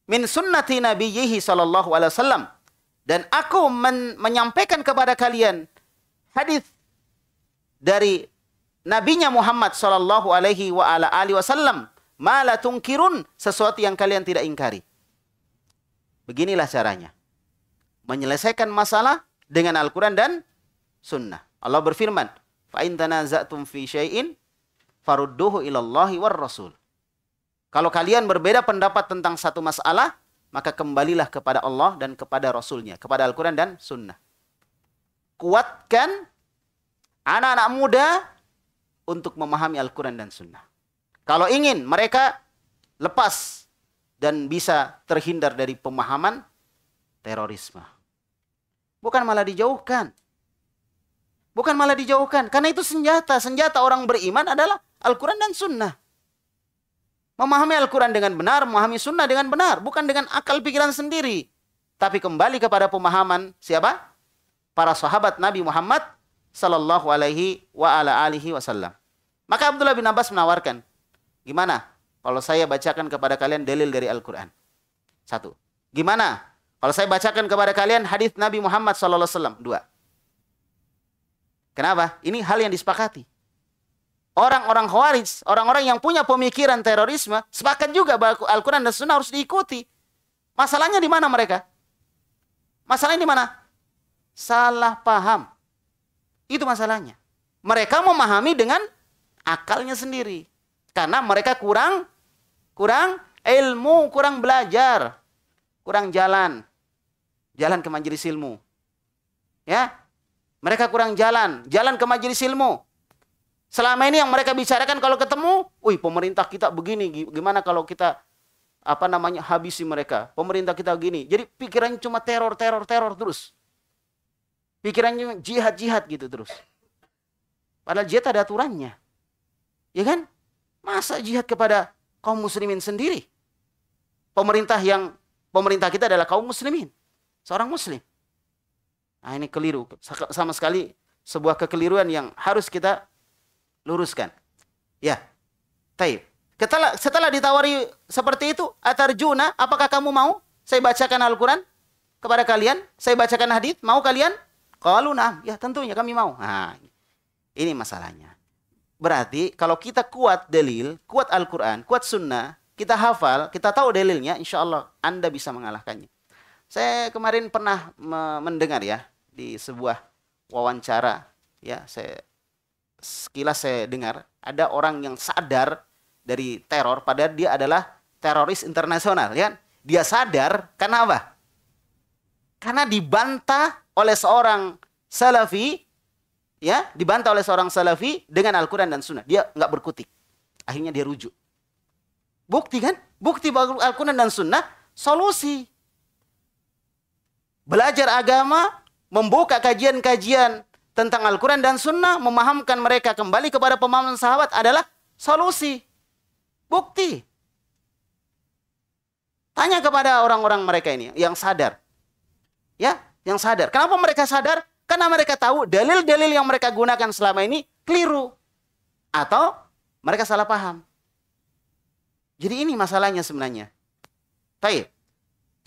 min sunnati nabiyhi sallallahu alaihi wasallam dan aku men menyampaikan kepada kalian hadis dari nabinya Muhammad sallallahu alaihi wa ala alihi wasallam, mala tungkirun sesuatu yang kalian tidak ingkari. Beginilah caranya. Menyelesaikan masalah dengan Al-Qur'an dan sunnah. Allah berfirman, "Fa in tanaza'tum fi syai'in farudduhu ilallahi war rasul." Kalau kalian berbeda pendapat tentang satu masalah, maka kembalilah kepada Allah dan kepada Rasulnya, kepada Al-Quran dan Sunnah. Kuatkan anak-anak muda untuk memahami Al-Quran dan Sunnah. Kalau ingin mereka lepas dan bisa terhindar dari pemahaman terorisme. Bukan malah dijauhkan. Bukan malah dijauhkan. Karena itu senjata. Senjata orang beriman adalah Al-Quran dan Sunnah. Memahami Al-Quran dengan benar, memahami Sunnah dengan benar. Bukan dengan akal pikiran sendiri. Tapi kembali kepada pemahaman siapa? Para sahabat Nabi Muhammad Sallallahu alaihi wa ala alihi wasallam. Maka Abdullah bin Abbas menawarkan, gimana kalau saya bacakan kepada kalian dalil dari Al-Quran? Satu. Gimana kalau saya bacakan kepada kalian hadis Nabi Muhammad SAW? Dua. Kenapa? Ini hal yang disepakati. Orang-orang Khawarij, orang-orang yang punya pemikiran terorisme, sepakat juga bahwa Al-Quran dan Sunnah harus diikuti. Masalahnya di mana mereka? Masalahnya di mana? Salah paham. Itu masalahnya. Mereka memahami dengan akalnya sendiri. Karena mereka kurang kurang ilmu, kurang belajar, kurang jalan. Jalan ke majelis ilmu. Ya. Mereka kurang jalan, jalan ke majelis ilmu. Selama ini yang mereka bicarakan kalau ketemu, wih pemerintah kita begini, gimana kalau kita apa namanya habisi mereka? Pemerintah kita begini. Jadi pikirannya cuma teror, teror, teror terus. Pikirannya jihad-jihad gitu terus. Padahal jihad ada aturannya. Ya kan? Masa jihad kepada kaum muslimin sendiri? Pemerintah yang pemerintah kita adalah kaum muslimin. Seorang muslim. Nah, ini keliru. Sama sekali sebuah kekeliruan yang harus kita luruskan. Ya. Taib. Setelah, setelah ditawari seperti itu, Atarjuna, apakah kamu mau saya bacakan Al-Quran kepada kalian? Saya bacakan hadis, mau kalian? Kalau nah, ya tentunya kami mau. Nah, ini masalahnya. Berarti kalau kita kuat dalil, kuat Al-Quran, kuat sunnah, kita hafal, kita tahu dalilnya, insya Allah Anda bisa mengalahkannya. Saya kemarin pernah mendengar ya, di sebuah wawancara, ya saya sekilas saya dengar, ada orang yang sadar dari teror, padahal dia adalah teroris internasional, ya kan? Dia sadar, karena apa? Karena dibantah oleh seorang salafi ya dibantah oleh seorang salafi dengan Al-Quran dan Sunnah. Dia nggak berkutik. Akhirnya dia rujuk. Bukti kan? Bukti Al-Quran dan Sunnah solusi. Belajar agama, membuka kajian-kajian tentang Al-Quran dan Sunnah, memahamkan mereka kembali kepada pemahaman sahabat adalah solusi. Bukti. Tanya kepada orang-orang mereka ini yang sadar. Ya, yang sadar. Kenapa mereka sadar? Karena mereka tahu dalil-dalil yang mereka gunakan selama ini keliru. Atau mereka salah paham. Jadi ini masalahnya sebenarnya. Baik.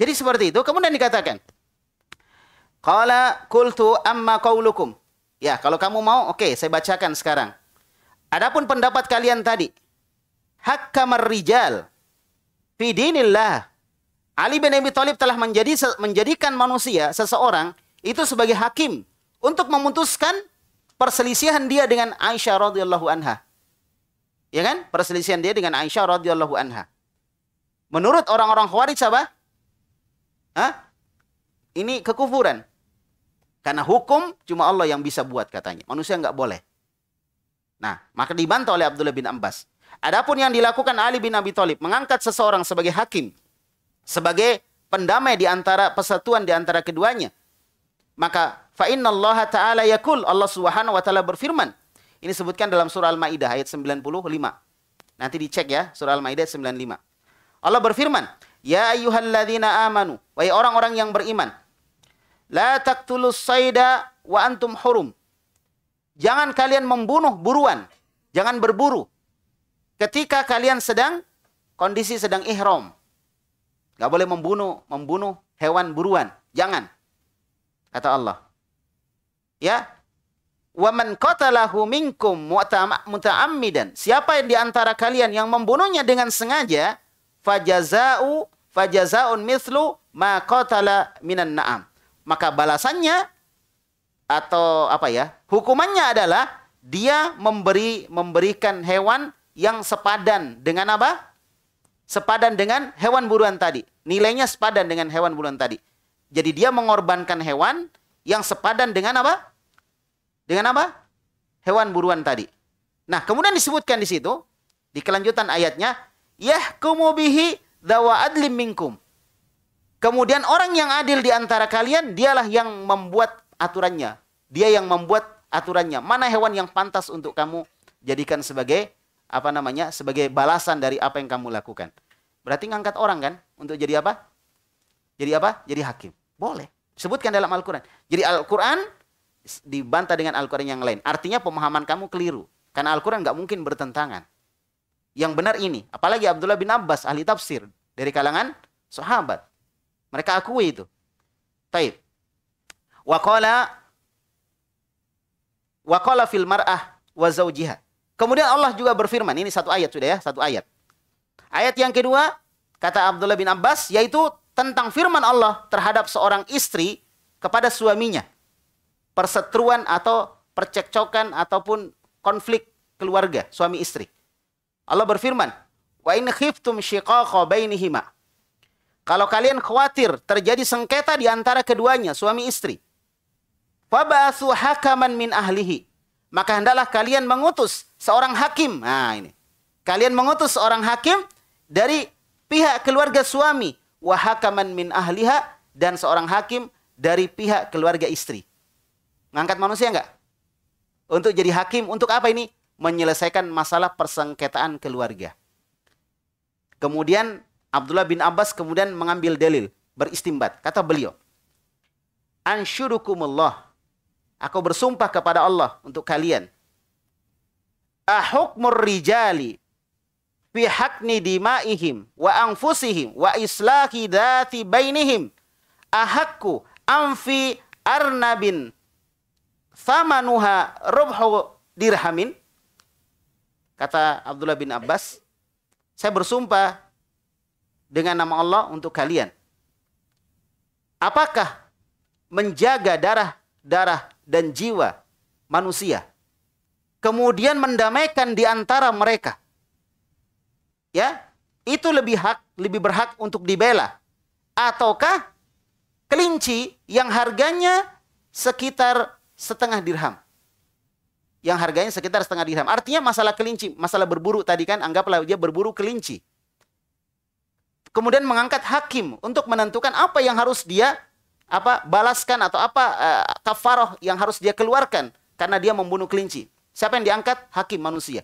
Jadi seperti itu. Kemudian dikatakan. Qala kultu amma kaulukum Ya, kalau kamu mau, oke, okay, saya bacakan sekarang. Adapun pendapat kalian tadi, kamar rijal fi dinillah Ali bin Abi Thalib telah menjadi menjadikan manusia seseorang itu sebagai hakim untuk memutuskan perselisihan dia dengan Aisyah radhiyallahu anha. Ya kan? Perselisihan dia dengan Aisyah radhiyallahu anha. Menurut orang-orang Khawarij apa? Hah? Ini kekufuran. Karena hukum cuma Allah yang bisa buat katanya. Manusia nggak boleh. Nah, maka dibantah oleh Abdullah bin Abbas. Adapun yang dilakukan Ali bin Abi Thalib mengangkat seseorang sebagai hakim sebagai pendamai di antara persatuan di antara keduanya. Maka fa innallaha ta'ala yakul Allah Subhanahu wa taala berfirman. Ini sebutkan dalam surah Al-Maidah ayat 95. Nanti dicek ya surah Al-Maidah 95. Allah berfirman, "Ya ayyuhalladzina amanu, wahai orang-orang yang beriman, la taqtulus sayda wa antum hurum." Jangan kalian membunuh buruan, jangan berburu ketika kalian sedang kondisi sedang ihram. Gak boleh membunuh membunuh hewan buruan. Jangan. Kata Allah. Ya. Waman man qatalahu minkum muta'ammidan. Siapa di antara kalian yang membunuhnya dengan sengaja, fajaza'u fajazaun mithlu ma qatala minan na'am. Maka balasannya atau apa ya? Hukumannya adalah dia memberi memberikan hewan yang sepadan dengan apa? sepadan dengan hewan buruan tadi. Nilainya sepadan dengan hewan buruan tadi. Jadi dia mengorbankan hewan yang sepadan dengan apa? Dengan apa? Hewan buruan tadi. Nah, kemudian disebutkan di situ di kelanjutan ayatnya, yahkumu bihi dawa adlim minkum. Kemudian orang yang adil di antara kalian dialah yang membuat aturannya. Dia yang membuat aturannya. Mana hewan yang pantas untuk kamu jadikan sebagai apa namanya sebagai balasan dari apa yang kamu lakukan. Berarti ngangkat orang kan untuk jadi apa? Jadi apa? Jadi hakim. Boleh. Sebutkan dalam Al-Quran. Jadi Al-Quran dibantah dengan Al-Quran yang lain. Artinya pemahaman kamu keliru. Karena Al-Quran nggak mungkin bertentangan. Yang benar ini. Apalagi Abdullah bin Abbas, ahli tafsir. Dari kalangan sahabat. Mereka akui itu. Taib. Waqala Waqala fil mar'ah wa zawjihah. Kemudian Allah juga berfirman, ini satu ayat sudah ya, satu ayat. Ayat yang kedua, kata Abdullah bin Abbas, yaitu tentang firman Allah terhadap seorang istri kepada suaminya. Perseteruan atau percekcokan ataupun konflik keluarga, suami istri. Allah berfirman, Wa in khiftum shiqaqa bainihima. Kalau kalian khawatir terjadi sengketa di antara keduanya, suami istri. Faba'athu hakaman min ahlihi maka hendaklah kalian mengutus seorang hakim. Nah, ini. Kalian mengutus seorang hakim dari pihak keluarga suami wa hakaman min ahliha dan seorang hakim dari pihak keluarga istri. Ngangkat manusia enggak? Untuk jadi hakim untuk apa ini? Menyelesaikan masalah persengketaan keluarga. Kemudian Abdullah bin Abbas kemudian mengambil dalil beristimbat kata beliau ansyurukumullah Aku bersumpah kepada Allah untuk kalian. Ahukmur rijali fi hakni dima'ihim wa anfusihim wa islahi dhati bainihim ahakku amfi arnabin thamanuha rubhu dirhamin kata Abdullah bin Abbas saya bersumpah dengan nama Allah untuk kalian apakah menjaga darah darah dan jiwa manusia. Kemudian mendamaikan di antara mereka. Ya, itu lebih hak, lebih berhak untuk dibela. Ataukah kelinci yang harganya sekitar setengah dirham. Yang harganya sekitar setengah dirham. Artinya masalah kelinci, masalah berburu tadi kan anggaplah dia berburu kelinci. Kemudian mengangkat hakim untuk menentukan apa yang harus dia apa balaskan atau apa uh, kafaroh yang harus dia keluarkan karena dia membunuh kelinci. Siapa yang diangkat? Hakim manusia.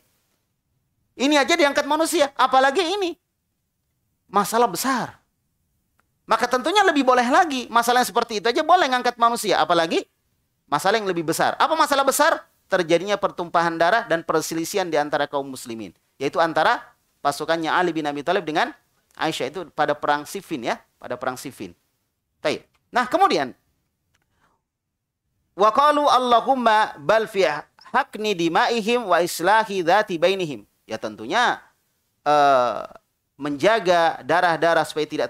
Ini aja diangkat manusia, apalagi ini. Masalah besar. Maka tentunya lebih boleh lagi masalah yang seperti itu aja boleh ngangkat manusia, apalagi masalah yang lebih besar. Apa masalah besar? Terjadinya pertumpahan darah dan perselisihan di antara kaum muslimin, yaitu antara pasukannya Ali bin Abi Thalib dengan Aisyah itu pada perang Siffin ya, pada perang Siffin. Baik. Nah, kemudian wa Allahumma bal fi hakni dimaihim wa islahi dzati bainihim. Ya tentunya uh, menjaga darah-darah supaya tidak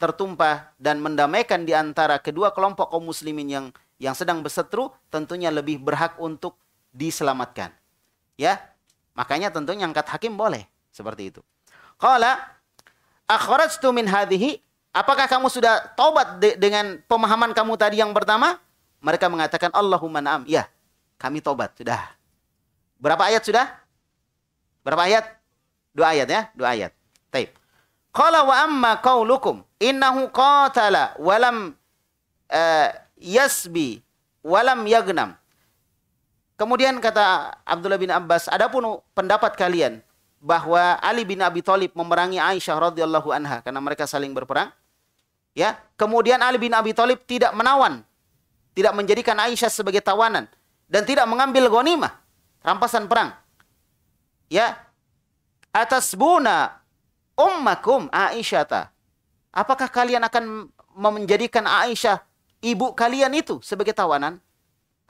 tertumpah dan mendamaikan di antara kedua kelompok kaum muslimin yang yang sedang berseteru tentunya lebih berhak untuk diselamatkan. Ya. Makanya tentunya angkat hakim boleh seperti itu. Qala akhrajtu min hadhihi Apakah kamu sudah taubat de dengan pemahaman kamu tadi yang pertama? Mereka mengatakan Allahumma na'am. Ya, kami taubat. Sudah. Berapa ayat sudah? Berapa ayat? Dua ayat ya, dua ayat. Taib. Qala wa amma qawlukum innahu qatala walam uh, eh, yasbi walam yagnam. Kemudian kata Abdullah bin Abbas, adapun pendapat kalian bahwa Ali bin Abi Thalib memerangi Aisyah radhiyallahu anha karena mereka saling berperang. Ya, kemudian Ali bin Abi Thalib tidak menawan, tidak menjadikan Aisyah sebagai tawanan dan tidak mengambil ghanimah, rampasan perang. Ya. atas buna ummakum Aisyata. Apakah kalian akan menjadikan Aisyah ibu kalian itu sebagai tawanan?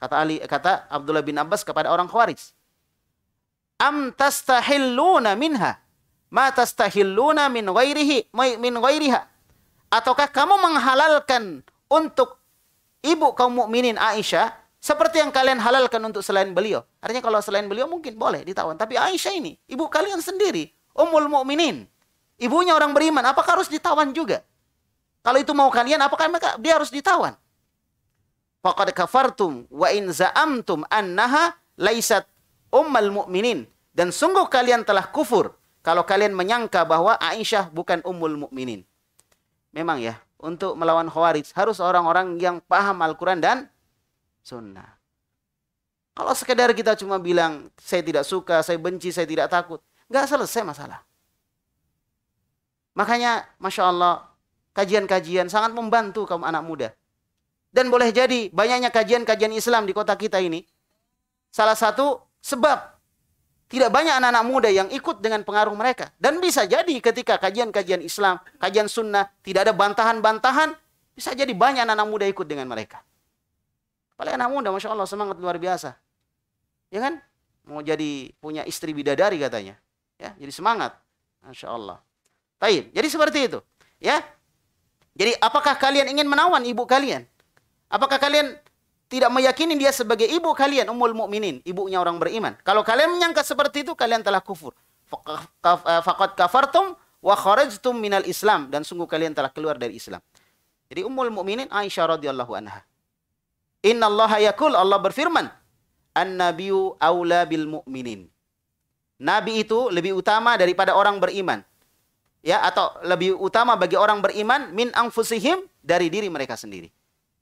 Kata Ali kata Abdullah bin Abbas kepada orang Khawarij. Am tastahilluna minha ma tastahilluna min ghairihi min ghairiha ataukah kamu menghalalkan untuk ibu kaum mukminin Aisyah seperti yang kalian halalkan untuk selain beliau? Artinya kalau selain beliau mungkin boleh ditawan, tapi Aisyah ini ibu kalian sendiri, ummul mukminin. Ibunya orang beriman, apakah harus ditawan juga? Kalau itu mau kalian, apakah mereka dia harus ditawan? Faqad kafartum wa in za'amtum annaha laisat ummul mukminin Dan sungguh kalian telah kufur kalau kalian menyangka bahwa Aisyah bukan ummul mukminin memang ya untuk melawan khawarij harus orang-orang yang paham Al-Quran dan sunnah. Kalau sekedar kita cuma bilang saya tidak suka, saya benci, saya tidak takut, nggak selesai masalah. Makanya, masya Allah, kajian-kajian sangat membantu kaum anak muda. Dan boleh jadi banyaknya kajian-kajian Islam di kota kita ini salah satu sebab tidak banyak anak-anak muda yang ikut dengan pengaruh mereka. Dan bisa jadi ketika kajian-kajian Islam, kajian sunnah, tidak ada bantahan-bantahan, bisa jadi banyak anak-anak muda ikut dengan mereka. Paling anak muda, Masya Allah, semangat luar biasa. Ya kan? Mau jadi punya istri bidadari katanya. Ya, jadi semangat. Masya Allah. Taib. Jadi seperti itu. Ya. Jadi apakah kalian ingin menawan ibu kalian? Apakah kalian tidak meyakini dia sebagai ibu kalian umul mukminin, ibunya orang beriman. Kalau kalian menyangka seperti itu kalian telah kufur. Eh, faqad kafartum wa kharajtum minal Islam dan sungguh kalian telah keluar dari Islam. Jadi umul mukminin Aisyah radhiyallahu anha. innallaha Allah yakul Allah berfirman, "An-nabiyyu aula bil mukminin Nabi itu lebih utama daripada orang beriman. Ya, atau lebih utama bagi orang beriman min anfusihim dari diri mereka sendiri.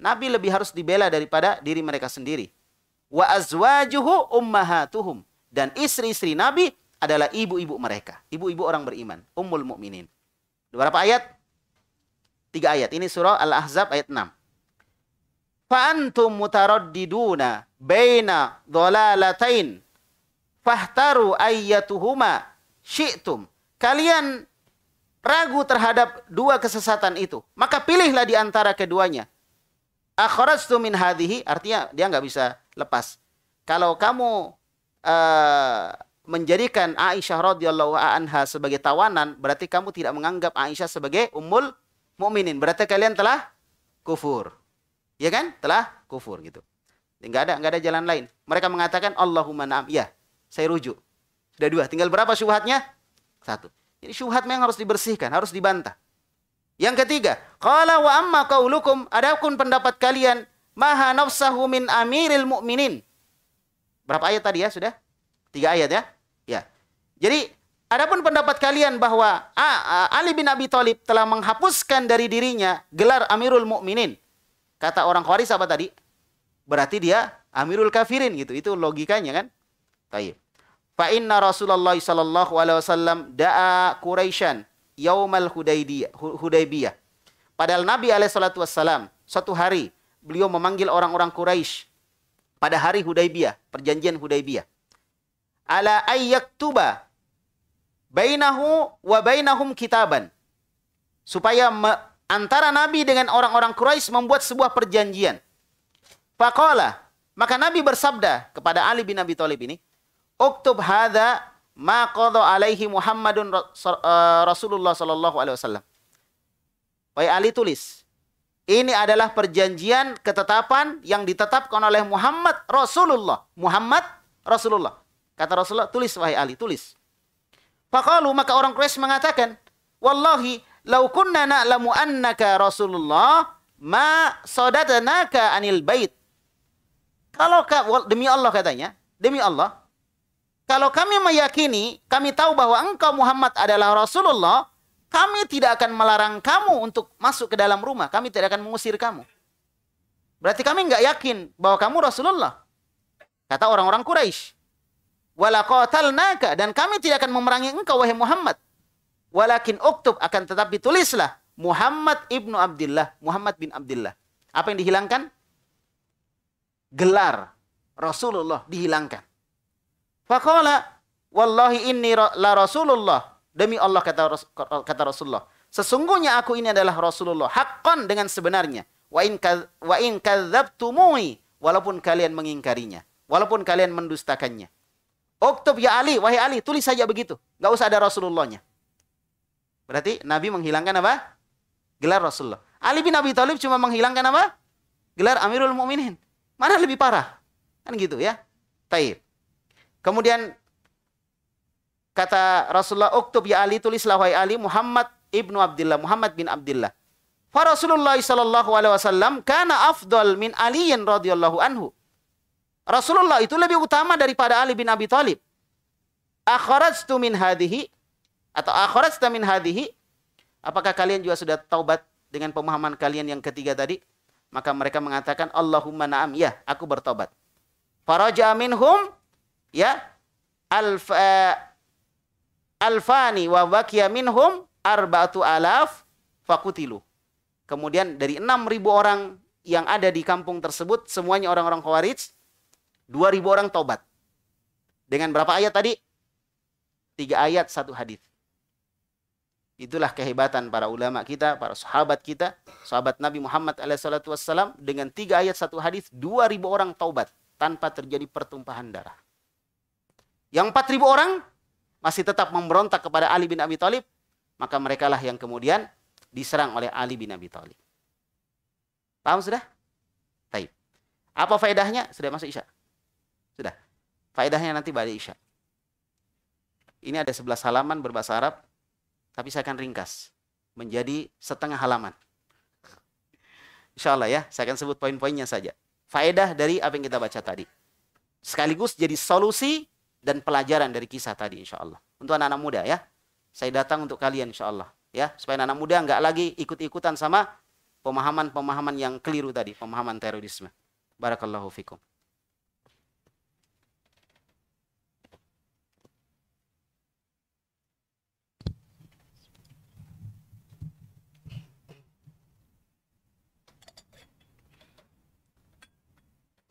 Nabi lebih harus dibela daripada diri mereka sendiri. Wa azwajuhu ummahatuhum. Dan istri-istri Nabi adalah ibu-ibu mereka. Ibu-ibu orang beriman. Ummul mukminin. Berapa ayat? Tiga ayat. Ini surah Al-Ahzab ayat 6. Fa'antum mutaraddiduna baina dolalatain. Fahtaru ayyatuhuma syi'tum. Kalian ragu terhadap dua kesesatan itu. Maka pilihlah di antara keduanya akhrajtu min hadhihi artinya dia nggak bisa lepas. Kalau kamu eh, menjadikan Aisyah radhiyallahu anha sebagai tawanan, berarti kamu tidak menganggap Aisyah sebagai ummul mukminin. Berarti kalian telah kufur. Ya kan? Telah kufur gitu. Enggak ada enggak ada jalan lain. Mereka mengatakan Allahumma na'am. Ya, saya rujuk. Sudah dua, tinggal berapa syubhatnya? Satu. Jadi syubhat memang harus dibersihkan, harus dibantah. Yang ketiga, qala wa amma qaulukum adapun pendapat kalian maha nafsahu min amiril mu'minin. Berapa ayat tadi ya sudah? Tiga ayat ya. Ya. Jadi adapun pendapat kalian bahwa Ali bin Abi Thalib telah menghapuskan dari dirinya gelar Amirul Mukminin. Kata orang Khawarij apa tadi? Berarti dia Amirul Kafirin gitu. Itu logikanya kan? Baik. Fa inna Rasulullah sallallahu alaihi wasallam da'a Quraisyan Yaumal Hudaybiyah. Padahal Nabi alaihissalatu wassalam suatu hari beliau memanggil orang-orang Quraisy pada hari Hudaybiyah, perjanjian Hudaybiyah. Ala ayyaktuba bainahu wa bainahum kitaban. Supaya antara Nabi dengan orang-orang Quraisy membuat sebuah perjanjian. Faqala, maka Nabi bersabda kepada Ali bin Abi Thalib ini, "Uktub hadza ma alaihi Muhammadun eh, Rasulullah sallallahu alaihi wasallam. Wai Ali tulis. Ini adalah perjanjian ketetapan yang ditetapkan oleh Muhammad Rasulullah. Muhammad Rasulullah. Kata Rasulullah, tulis wahai Ali, tulis. Faqalu maka orang Quraisy mengatakan, "Wallahi lau kunna na'lamu annaka Rasulullah ma sadadanaka anil bait." Kalau demi Allah katanya, demi Allah, kalau kami meyakini, kami tahu bahwa engkau Muhammad adalah Rasulullah, kami tidak akan melarang kamu untuk masuk ke dalam rumah. Kami tidak akan mengusir kamu. Berarti kami nggak yakin bahwa kamu Rasulullah. Kata orang-orang Quraisy. Walaqatalnaka dan kami tidak akan memerangi engkau wahai Muhammad. Walakin uktub akan tetapi tulislah Muhammad ibnu Abdullah, Muhammad bin Abdullah. Apa yang dihilangkan? Gelar Rasulullah dihilangkan. Faqala wallahi inni la Rasulullah. Demi Allah kata kata Rasulullah. Sesungguhnya aku ini adalah Rasulullah. Hakkan dengan sebenarnya. Wa in wa kadzabtumui walaupun kalian mengingkarinya, walaupun kalian mendustakannya. Uktub ya Ali, wahai Ali, tulis saja begitu. Gak usah ada Rasulullahnya. Berarti Nabi menghilangkan apa? Gelar Rasulullah. Ali bin Abi Thalib cuma menghilangkan apa? Gelar Amirul Mukminin. Mana lebih parah? Kan gitu ya. Taib. Kemudian kata Rasulullah, "Uktub ya Ali, tulislah wahai Ali Muhammad ibnu Abdullah, Muhammad bin Abdullah." Fa Rasulullah sallallahu alaihi wasallam kana afdal min Aliin radhiyallahu anhu. Rasulullah itu lebih utama daripada Ali bin Abi Thalib. Akhrajtu min hadhihi atau akhrajta min hadhihi. Apakah kalian juga sudah taubat dengan pemahaman kalian yang ketiga tadi? Maka mereka mengatakan Allahumma na'am, ya, aku bertobat. Faraja minhum ya alfa uh, eh, alfani wa bakiya minhum arba'atu alaf fakutilu. Kemudian dari enam ribu orang yang ada di kampung tersebut semuanya orang-orang dua ribu orang taubat. Dengan berapa ayat tadi? Tiga ayat, satu hadis. Itulah kehebatan para ulama kita, para sahabat kita, sahabat Nabi Muhammad SAW dengan tiga ayat satu hadis, dua ribu orang taubat tanpa terjadi pertumpahan darah. Yang 4000 orang masih tetap memberontak kepada Ali bin Abi Thalib, maka mereka lah yang kemudian diserang oleh Ali bin Abi Thalib. Paham sudah? Baik. Apa faedahnya? Sudah masuk Isya. Sudah. Faedahnya nanti balik Isya. Ini ada 11 halaman berbahasa Arab, tapi saya akan ringkas menjadi setengah halaman. Insya Allah ya, saya akan sebut poin-poinnya saja. Faedah dari apa yang kita baca tadi. Sekaligus jadi solusi dan pelajaran dari kisah tadi insya Allah. Untuk anak-anak muda ya. Saya datang untuk kalian insya Allah. Ya, supaya anak, -anak muda nggak lagi ikut-ikutan sama pemahaman-pemahaman yang keliru tadi. Pemahaman terorisme. Barakallahu fikum.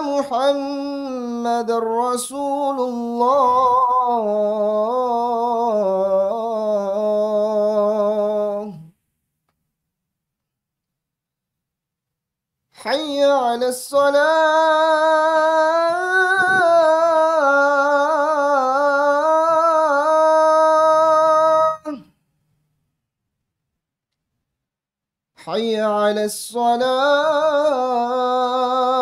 محمد رسول الله حي على الصلاه حي على الصلاه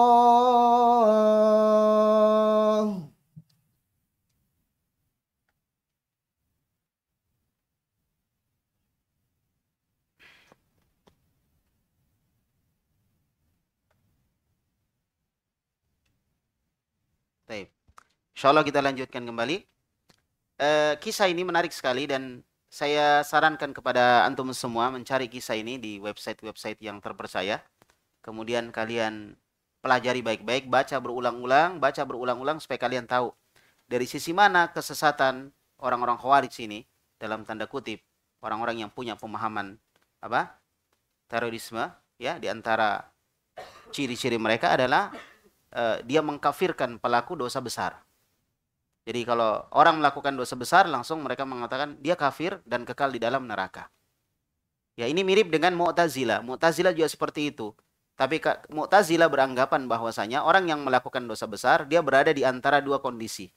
Insya Allah kita lanjutkan kembali. E, kisah ini menarik sekali dan saya sarankan kepada antum semua mencari kisah ini di website-website yang terpercaya. Kemudian kalian pelajari baik-baik, baca berulang-ulang, baca berulang-ulang supaya kalian tahu dari sisi mana kesesatan orang-orang Khawarij ini dalam tanda kutip orang-orang yang punya pemahaman apa? terorisme ya di antara ciri-ciri mereka adalah uh, dia mengkafirkan pelaku dosa besar. Jadi kalau orang melakukan dosa besar langsung mereka mengatakan dia kafir dan kekal di dalam neraka. Ya ini mirip dengan Mu'tazila. Mu'tazila juga seperti itu. Tapi Mu'tazila beranggapan bahwasanya orang yang melakukan dosa besar dia berada di antara dua kondisi.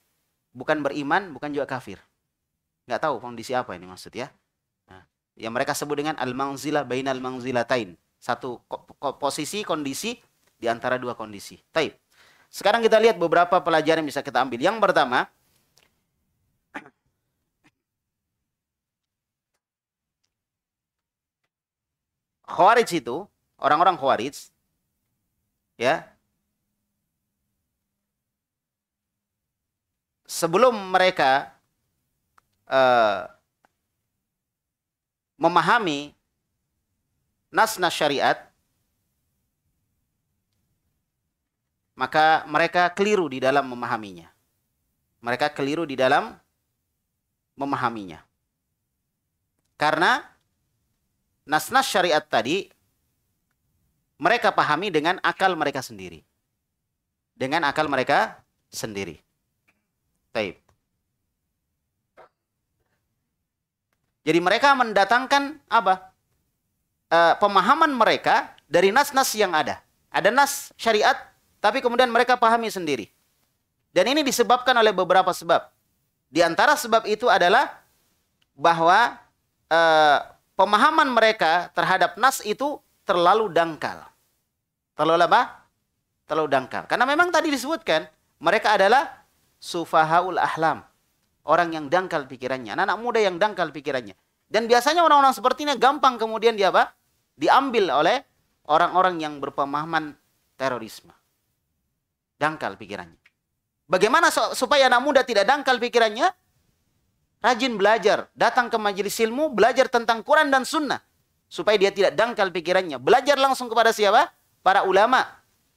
Bukan beriman, bukan juga kafir. Nggak tahu kondisi apa ini maksud ya. Nah, yang mereka sebut dengan al-mangzila bainal mangzilatain. Satu ko ko posisi kondisi di antara dua kondisi. Taib. Sekarang kita lihat beberapa pelajaran yang bisa kita ambil. Yang pertama, Khawarij itu, orang-orang Khawarij, ya, sebelum mereka uh, memahami nas-nas syariat, maka mereka keliru di dalam memahaminya. Mereka keliru di dalam memahaminya. Karena nas-nas syariat tadi mereka pahami dengan akal mereka sendiri. Dengan akal mereka sendiri. Taib. Jadi mereka mendatangkan apa? E, pemahaman mereka dari nas-nas yang ada. Ada nas syariat tapi kemudian mereka pahami sendiri. Dan ini disebabkan oleh beberapa sebab. Di antara sebab itu adalah bahwa e, pemahaman mereka terhadap nas itu terlalu dangkal. Terlalu apa? Terlalu dangkal. Karena memang tadi disebutkan mereka adalah sufahaul ahlam. Orang yang dangkal pikirannya, anak, -anak muda yang dangkal pikirannya. Dan biasanya orang-orang seperti ini gampang kemudian dia apa? Diambil oleh orang-orang yang berpemahaman terorisme. Dangkal pikirannya. Bagaimana supaya anak muda tidak dangkal pikirannya? Rajin belajar, datang ke majelis ilmu, belajar tentang Quran dan Sunnah. Supaya dia tidak dangkal pikirannya. Belajar langsung kepada siapa? Para ulama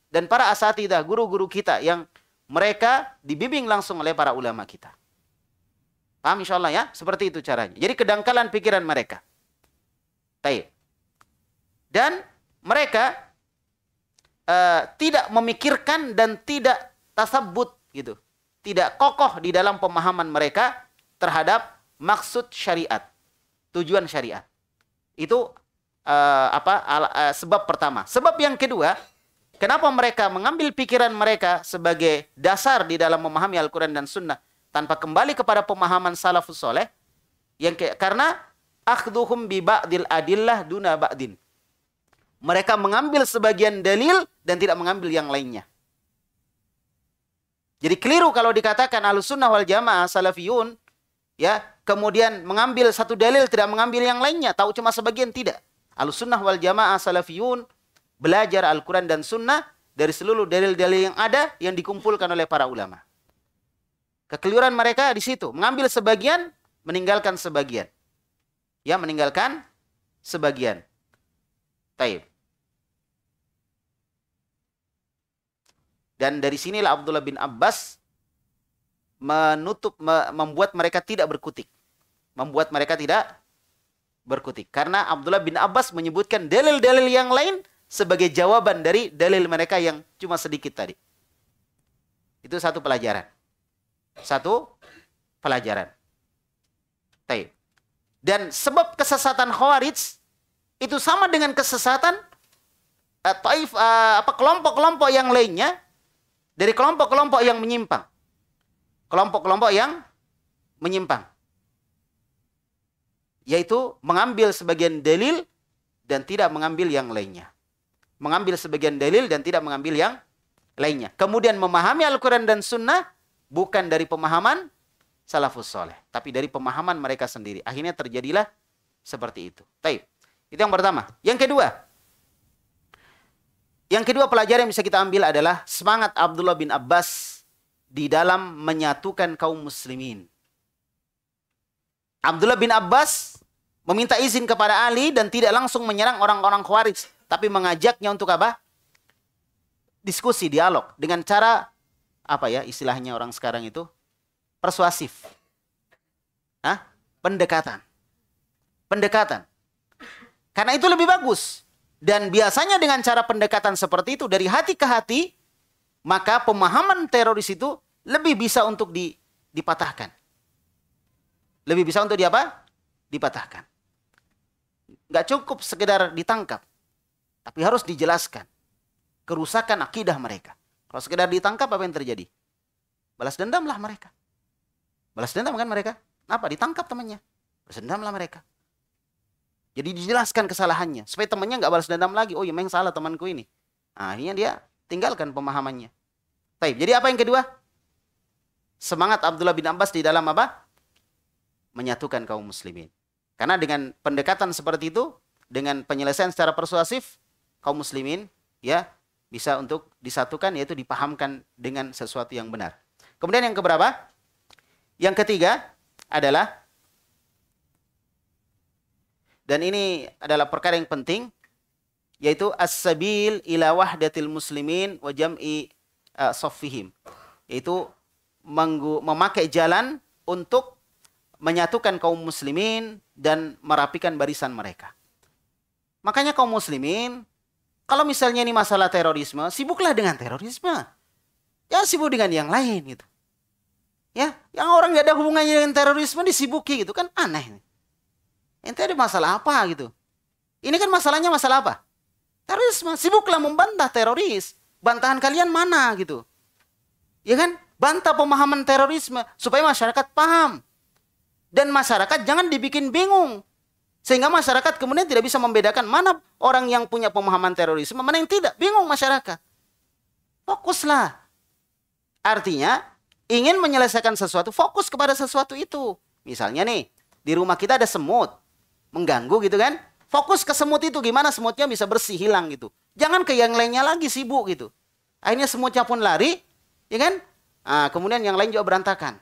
dan para asatidah, guru-guru kita yang mereka dibimbing langsung oleh para ulama kita. Paham insya Allah ya? Seperti itu caranya. Jadi kedangkalan pikiran mereka. Baik. Dan mereka e, tidak memikirkan dan tidak tasabut gitu. Tidak kokoh di dalam pemahaman mereka terhadap maksud syariat, tujuan syariat. Itu e, apa al, e, sebab pertama. Sebab yang kedua, kenapa mereka mengambil pikiran mereka sebagai dasar di dalam memahami Al-Qur'an dan Sunnah tanpa kembali kepada pemahaman salafus soleh? Yang ke, karena akhduhum bi ba'dil adillah duna ba'din mereka mengambil sebagian dalil dan tidak mengambil yang lainnya. Jadi keliru kalau dikatakan sunnah wal Jamaah Salafiyun ya, kemudian mengambil satu dalil tidak mengambil yang lainnya, tahu cuma sebagian tidak. sunnah wal Jamaah Salafiyun belajar Al-Qur'an dan Sunnah dari seluruh dalil-dalil yang ada yang dikumpulkan oleh para ulama. Kekeliruan mereka di situ, mengambil sebagian, meninggalkan sebagian. Ya, meninggalkan sebagian. Taib. Dan dari sinilah Abdullah bin Abbas menutup membuat mereka tidak berkutik. Membuat mereka tidak berkutik karena Abdullah bin Abbas menyebutkan dalil-dalil yang lain sebagai jawaban dari dalil mereka yang cuma sedikit tadi. Itu satu pelajaran. Satu pelajaran. Taib. Dan sebab kesesatan Khawarij itu sama dengan kesesatan uh, taif uh, apa kelompok-kelompok yang lainnya dari kelompok-kelompok yang menyimpang. Kelompok-kelompok yang menyimpang. Yaitu mengambil sebagian dalil dan tidak mengambil yang lainnya. Mengambil sebagian dalil dan tidak mengambil yang lainnya. Kemudian memahami Al-Quran dan Sunnah bukan dari pemahaman salafus soleh. Tapi dari pemahaman mereka sendiri. Akhirnya terjadilah seperti itu. Taib. Itu yang pertama. Yang kedua, yang kedua pelajaran yang bisa kita ambil adalah semangat Abdullah bin Abbas di dalam menyatukan kaum muslimin. Abdullah bin Abbas meminta izin kepada Ali dan tidak langsung menyerang orang-orang Khawarij, tapi mengajaknya untuk apa? Diskusi, dialog dengan cara apa ya istilahnya orang sekarang itu? Persuasif. Hah? Pendekatan. Pendekatan. Karena itu lebih bagus. Dan biasanya dengan cara pendekatan seperti itu dari hati ke hati, maka pemahaman teroris itu lebih bisa untuk di, dipatahkan. Lebih bisa untuk diapa? Dipatahkan. Gak cukup sekedar ditangkap, tapi harus dijelaskan kerusakan akidah mereka. Kalau sekedar ditangkap apa yang terjadi? Balas dendamlah mereka. Balas dendam kan mereka? Apa? Ditangkap temannya. Balas dendamlah mereka. Jadi dijelaskan kesalahannya supaya temannya nggak balas dendam lagi. Oh ya, memang salah temanku ini. Nah, akhirnya dia tinggalkan pemahamannya. Baik, jadi apa yang kedua? Semangat Abdullah bin Abbas di dalam apa? Menyatukan kaum muslimin. Karena dengan pendekatan seperti itu, dengan penyelesaian secara persuasif, kaum muslimin ya bisa untuk disatukan yaitu dipahamkan dengan sesuatu yang benar. Kemudian yang keberapa? Yang ketiga adalah dan ini adalah perkara yang penting yaitu as-sabil ila wahdatil muslimin wa jam'i uh, saffihim. Yaitu memakai jalan untuk menyatukan kaum muslimin dan merapikan barisan mereka. Makanya kaum muslimin kalau misalnya ini masalah terorisme, sibuklah dengan terorisme. ya sibuk dengan yang lain gitu. Ya, yang orang nggak ada hubungannya dengan terorisme disibuki gitu kan aneh. Ente ada masalah apa gitu? Ini kan masalahnya masalah apa? Terorisme. Sibuklah membantah teroris. Bantahan kalian mana gitu? Ya kan? Bantah pemahaman terorisme supaya masyarakat paham. Dan masyarakat jangan dibikin bingung. Sehingga masyarakat kemudian tidak bisa membedakan mana orang yang punya pemahaman terorisme, mana yang tidak. Bingung masyarakat. Fokuslah. Artinya, ingin menyelesaikan sesuatu, fokus kepada sesuatu itu. Misalnya nih, di rumah kita ada semut mengganggu gitu kan. Fokus ke semut itu gimana semutnya bisa bersih hilang gitu. Jangan ke yang lainnya lagi sibuk gitu. Akhirnya semutnya pun lari, ya kan? Nah, kemudian yang lain juga berantakan.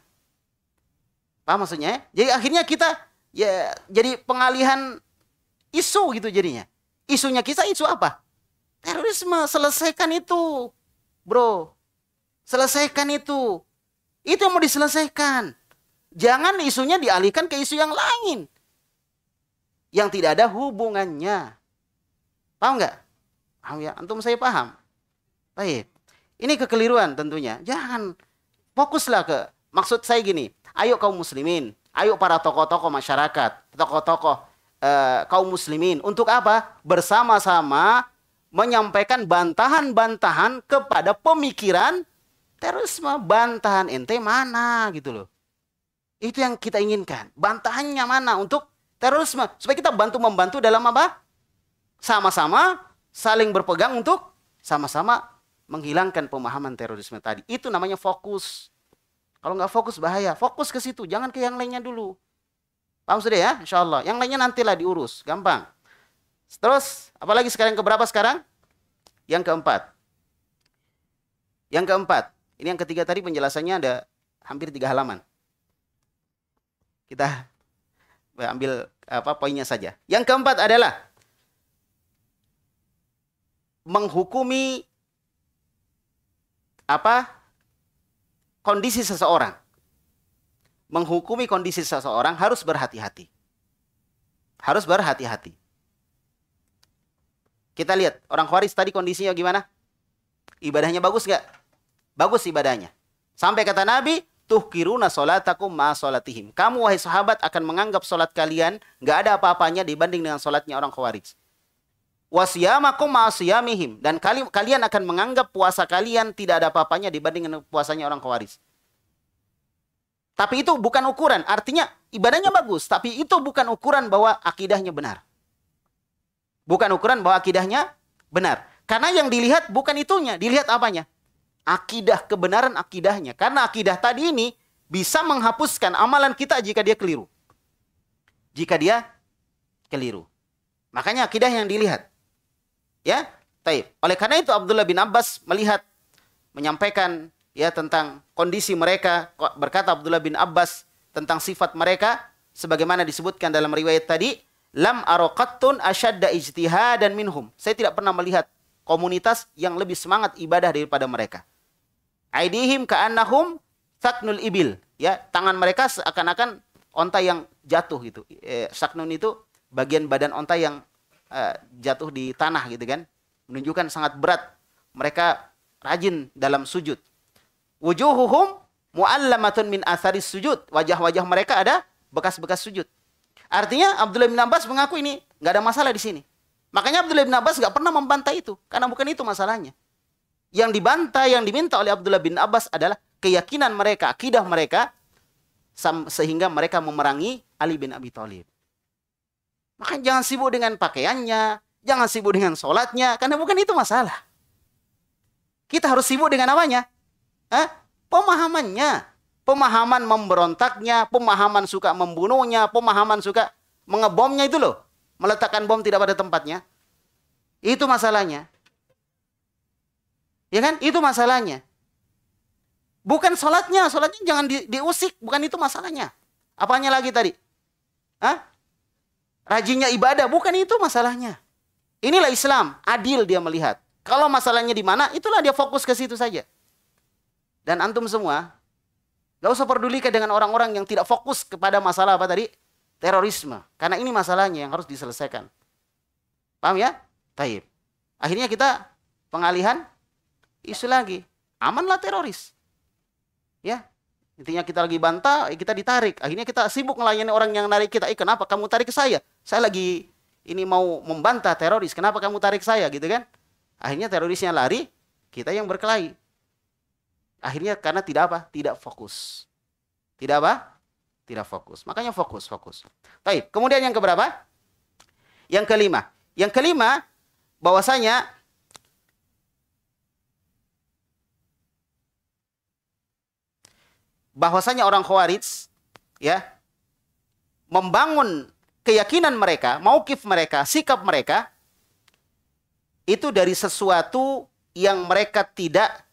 Paham maksudnya? Ya? Jadi akhirnya kita ya jadi pengalihan isu gitu jadinya. Isunya kita isu apa? Terorisme, selesaikan itu. Bro, selesaikan itu. Itu yang mau diselesaikan. Jangan isunya dialihkan ke isu yang lain yang tidak ada hubungannya. Paham nggak? Paham ya? Antum saya paham. Baik. Ini kekeliruan tentunya. Jangan fokuslah ke maksud saya gini. Ayo kaum muslimin, ayo para tokoh-tokoh masyarakat, tokoh-tokoh eh, kaum muslimin untuk apa? Bersama-sama menyampaikan bantahan-bantahan kepada pemikiran terorisme. Bantahan ente mana gitu loh. Itu yang kita inginkan. Bantahannya mana untuk terorisme supaya kita bantu membantu dalam apa? Sama-sama saling berpegang untuk sama-sama menghilangkan pemahaman terorisme tadi. Itu namanya fokus. Kalau nggak fokus bahaya. Fokus ke situ, jangan ke yang lainnya dulu. Paham sudah ya? Insya Allah. Yang lainnya nantilah diurus, gampang. Terus, apalagi sekarang keberapa sekarang? Yang keempat. Yang keempat. Ini yang ketiga tadi penjelasannya ada hampir tiga halaman. Kita ambil apa poinnya saja. Yang keempat adalah menghukumi apa kondisi seseorang. Menghukumi kondisi seseorang harus berhati-hati. Harus berhati-hati. Kita lihat orang Khawarij tadi kondisinya gimana? Ibadahnya bagus nggak? Bagus ibadahnya. Sampai kata Nabi, tuhkiruna solatakum ma solatihim. Kamu wahai sahabat akan menganggap solat kalian nggak ada apa-apanya dibanding dengan solatnya orang khawarij. Wasiyamakum ma siyamihim. Dan kalian akan menganggap puasa kalian tidak ada apa-apanya dibanding dengan puasanya orang khawarij. Tapi itu bukan ukuran. Artinya ibadahnya bagus. Tapi itu bukan ukuran bahwa akidahnya benar. Bukan ukuran bahwa akidahnya benar. Karena yang dilihat bukan itunya. Dilihat apanya? akidah kebenaran akidahnya karena akidah tadi ini bisa menghapuskan amalan kita jika dia keliru jika dia keliru makanya akidah yang dilihat ya taib oleh karena itu Abdullah bin Abbas melihat menyampaikan ya tentang kondisi mereka berkata Abdullah bin Abbas tentang sifat mereka sebagaimana disebutkan dalam riwayat tadi lam aroqatun asyadda ijtihadan minhum saya tidak pernah melihat komunitas yang lebih semangat ibadah daripada mereka aidihim ka'annahum saknul ibil ya tangan mereka seakan-akan onta yang jatuh gitu eh, saknun itu bagian badan onta yang eh, jatuh di tanah gitu kan menunjukkan sangat berat mereka rajin dalam sujud wujuhuhum muallamatun min asari sujud wajah-wajah mereka ada bekas-bekas sujud artinya Abdullah bin Abbas mengaku ini nggak ada masalah di sini makanya Abdullah bin Abbas nggak pernah membantah itu karena bukan itu masalahnya yang dibantai yang diminta oleh Abdullah bin Abbas adalah keyakinan mereka, akidah mereka sehingga mereka memerangi Ali bin Abi Thalib. Maka jangan sibuk dengan pakaiannya, jangan sibuk dengan sholatnya, karena bukan itu masalah. Kita harus sibuk dengan namanya, Eh? Pemahamannya. Pemahaman memberontaknya, pemahaman suka membunuhnya, pemahaman suka mengebomnya itu loh. Meletakkan bom tidak pada tempatnya. Itu masalahnya. Ya kan? Itu masalahnya. Bukan sholatnya, sholatnya jangan di, diusik, bukan itu masalahnya. Apanya lagi tadi? Hah? Rajinnya ibadah, bukan itu masalahnya. Inilah Islam, adil dia melihat. Kalau masalahnya di mana, itulah dia fokus ke situ saja. Dan antum semua, gak usah pedulikan dengan orang-orang yang tidak fokus kepada masalah apa tadi? Terorisme. Karena ini masalahnya yang harus diselesaikan. Paham ya? Taib. Akhirnya kita pengalihan isu lagi amanlah teroris ya intinya kita lagi bantah eh, kita ditarik akhirnya kita sibuk melayani orang yang narik kita eh kenapa kamu tarik saya saya lagi ini mau membantah teroris kenapa kamu tarik saya gitu kan akhirnya terorisnya lari kita yang berkelahi akhirnya karena tidak apa tidak fokus tidak apa tidak fokus makanya fokus fokus baik kemudian yang keberapa yang kelima yang kelima bahwasanya bahwasanya orang Khawarij ya membangun keyakinan mereka, maukif mereka, sikap mereka itu dari sesuatu yang mereka tidak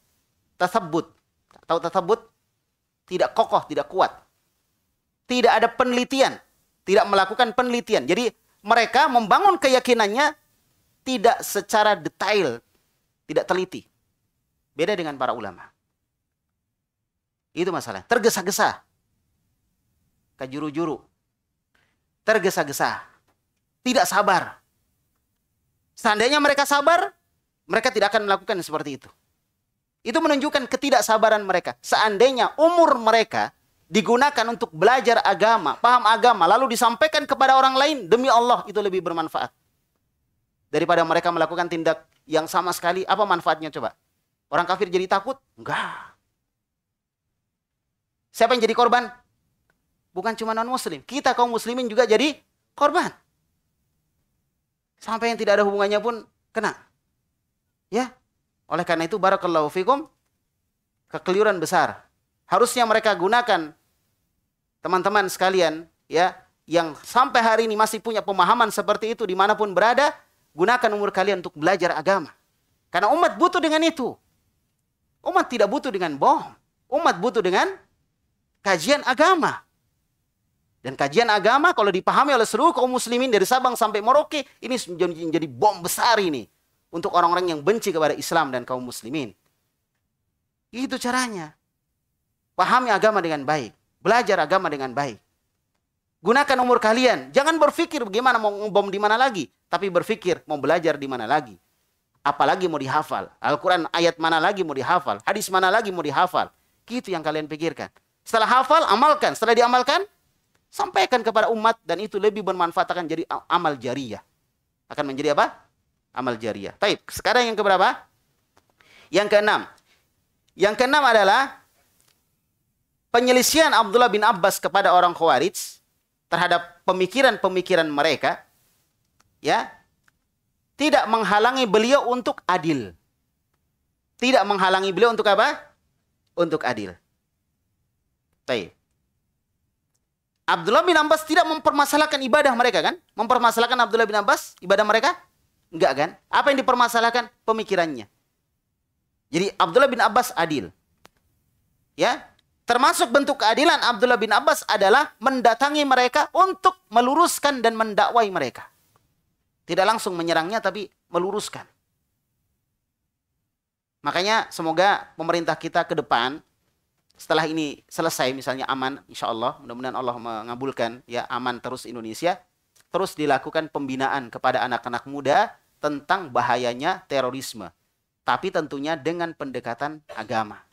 tersebut atau tersebut tidak kokoh, tidak kuat. Tidak ada penelitian, tidak melakukan penelitian. Jadi mereka membangun keyakinannya tidak secara detail, tidak teliti. Beda dengan para ulama. Itu masalah. Tergesa-gesa. kajuru juru Tergesa-gesa. Tidak sabar. Seandainya mereka sabar, mereka tidak akan melakukan seperti itu. Itu menunjukkan ketidaksabaran mereka. Seandainya umur mereka digunakan untuk belajar agama, paham agama, lalu disampaikan kepada orang lain, demi Allah itu lebih bermanfaat. Daripada mereka melakukan tindak yang sama sekali, apa manfaatnya coba? Orang kafir jadi takut? Enggak. Siapa yang jadi korban? Bukan cuma non-muslim. Kita kaum muslimin juga jadi korban. Sampai yang tidak ada hubungannya pun kena. Ya. Oleh karena itu, barakallahu fikum, kekeliruan besar. Harusnya mereka gunakan teman-teman sekalian ya yang sampai hari ini masih punya pemahaman seperti itu dimanapun berada, gunakan umur kalian untuk belajar agama. Karena umat butuh dengan itu. Umat tidak butuh dengan bohong. Umat butuh dengan kajian agama. Dan kajian agama kalau dipahami oleh seluruh kaum muslimin dari Sabang sampai Merauke, ini menjadi bom besar ini untuk orang-orang yang benci kepada Islam dan kaum muslimin. Itu caranya. Pahami agama dengan baik, belajar agama dengan baik. Gunakan umur kalian, jangan berpikir bagaimana mau ngebom di mana lagi, tapi berpikir mau belajar di mana lagi. Apalagi mau dihafal. Al-Quran ayat mana lagi mau dihafal. Hadis mana lagi mau dihafal. Itu yang kalian pikirkan. Setelah hafal, amalkan. Setelah diamalkan, sampaikan kepada umat dan itu lebih bermanfaat akan jadi amal jariah. Akan menjadi apa? Amal jariah. Baik, sekarang yang keberapa? Yang keenam. Yang keenam adalah penyelisian Abdullah bin Abbas kepada orang Khawarij terhadap pemikiran-pemikiran mereka ya tidak menghalangi beliau untuk adil. Tidak menghalangi beliau untuk apa? Untuk adil. Taib. Abdullah bin Abbas tidak mempermasalahkan ibadah mereka kan? Mempermasalahkan Abdullah bin Abbas ibadah mereka? Enggak kan? Apa yang dipermasalahkan? Pemikirannya. Jadi Abdullah bin Abbas adil. Ya, termasuk bentuk keadilan Abdullah bin Abbas adalah mendatangi mereka untuk meluruskan dan mendakwai mereka. Tidak langsung menyerangnya tapi meluruskan. Makanya semoga pemerintah kita ke depan setelah ini selesai misalnya aman insya Allah mudah-mudahan Allah mengabulkan ya aman terus Indonesia terus dilakukan pembinaan kepada anak-anak muda tentang bahayanya terorisme tapi tentunya dengan pendekatan agama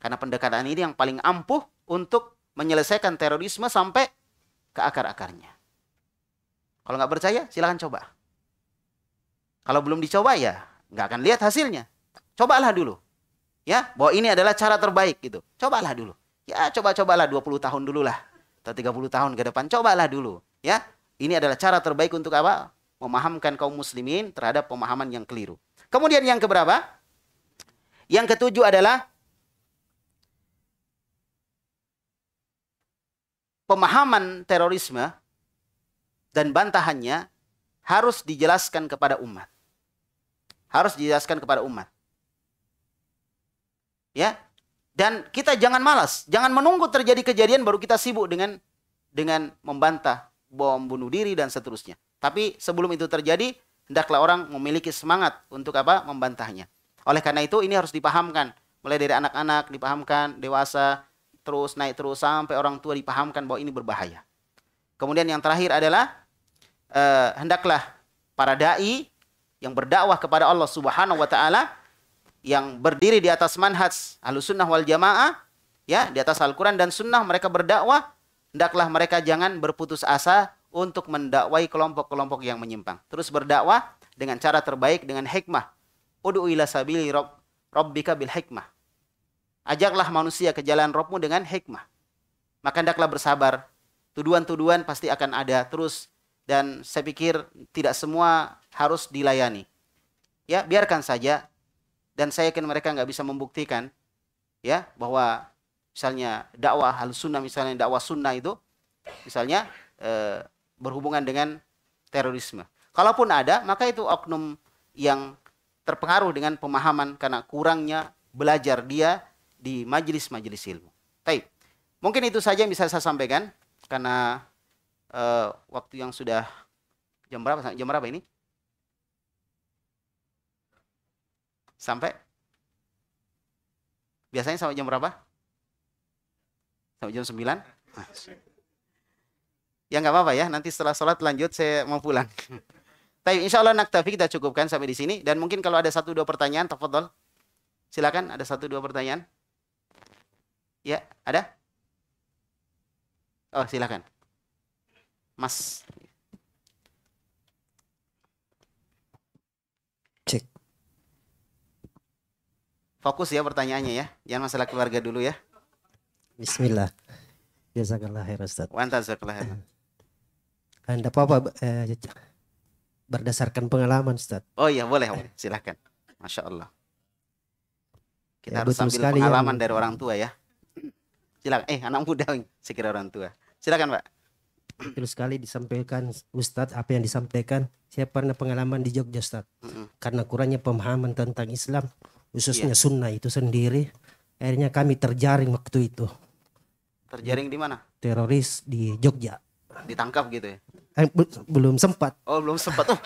karena pendekatan ini yang paling ampuh untuk menyelesaikan terorisme sampai ke akar-akarnya kalau nggak percaya silahkan coba kalau belum dicoba ya nggak akan lihat hasilnya cobalah dulu ya bahwa ini adalah cara terbaik gitu cobalah dulu ya coba-cobalah 20 tahun dulu lah atau 30 tahun ke depan cobalah dulu ya ini adalah cara terbaik untuk apa memahamkan kaum muslimin terhadap pemahaman yang keliru kemudian yang keberapa yang ketujuh adalah pemahaman terorisme dan bantahannya harus dijelaskan kepada umat harus dijelaskan kepada umat Ya. Dan kita jangan malas, jangan menunggu terjadi kejadian baru kita sibuk dengan dengan membantah bom bunuh diri dan seterusnya. Tapi sebelum itu terjadi, hendaklah orang memiliki semangat untuk apa? membantahnya. Oleh karena itu ini harus dipahamkan mulai dari anak-anak dipahamkan, dewasa terus naik terus sampai orang tua dipahamkan bahwa ini berbahaya. Kemudian yang terakhir adalah eh, hendaklah para dai yang berdakwah kepada Allah Subhanahu wa taala yang berdiri di atas manhaj sunnah wal Jamaah ya di atas Al-Qur'an dan Sunnah mereka berdakwah hendaklah mereka jangan berputus asa untuk mendakwai kelompok-kelompok yang menyimpang. Terus berdakwah dengan cara terbaik dengan hikmah. Ud'u ila sabili rob, rabbika bil hikmah. Ajaklah manusia ke jalan Robmu dengan hikmah. Maka hendaklah bersabar. Tuduhan-tuduhan pasti akan ada terus dan saya pikir tidak semua harus dilayani. Ya, biarkan saja dan saya yakin mereka nggak bisa membuktikan ya bahwa misalnya dakwah hal sunnah misalnya dakwah sunnah itu misalnya e, berhubungan dengan terorisme. Kalaupun ada, maka itu oknum yang terpengaruh dengan pemahaman karena kurangnya belajar dia di majelis-majelis ilmu. Tapi Mungkin itu saja yang bisa saya sampaikan karena e, waktu yang sudah jam berapa jam berapa ini? Sampai biasanya sampai jam berapa? Sampai jam 9? Nah. Ya nggak apa-apa ya, nanti setelah sholat lanjut saya mau pulang. Tapi insya Allah naktafi kita cukupkan sampai di sini. Dan mungkin kalau ada satu dua pertanyaan, tafadol. Silakan ada satu dua pertanyaan. Ya, ada? Oh silakan. Mas. Fokus ya pertanyaannya ya. Jangan masalah keluarga dulu ya. Bismillah. Jazakallah khair Ustaz. Wanta jazakallah khair. Eh, Anda apa eh, berdasarkan pengalaman Ustaz. Oh iya boleh, silahkan. Masya Allah. Kita ya, harus ambil ya. pengalaman yang... dari orang tua ya. Silakan. Eh anak muda sekira orang tua. Silakan Pak. terus sekali disampaikan Ustadz apa yang disampaikan. Saya pernah pengalaman di Jogja Ustadz. Mm -hmm. Karena kurangnya pemahaman tentang Islam khususnya yeah. sunnah itu sendiri. Akhirnya kami terjaring waktu itu. Terjaring di mana? Teroris di Jogja. Ditangkap gitu ya? Eh, belum sempat. Oh belum sempat. tuh oh,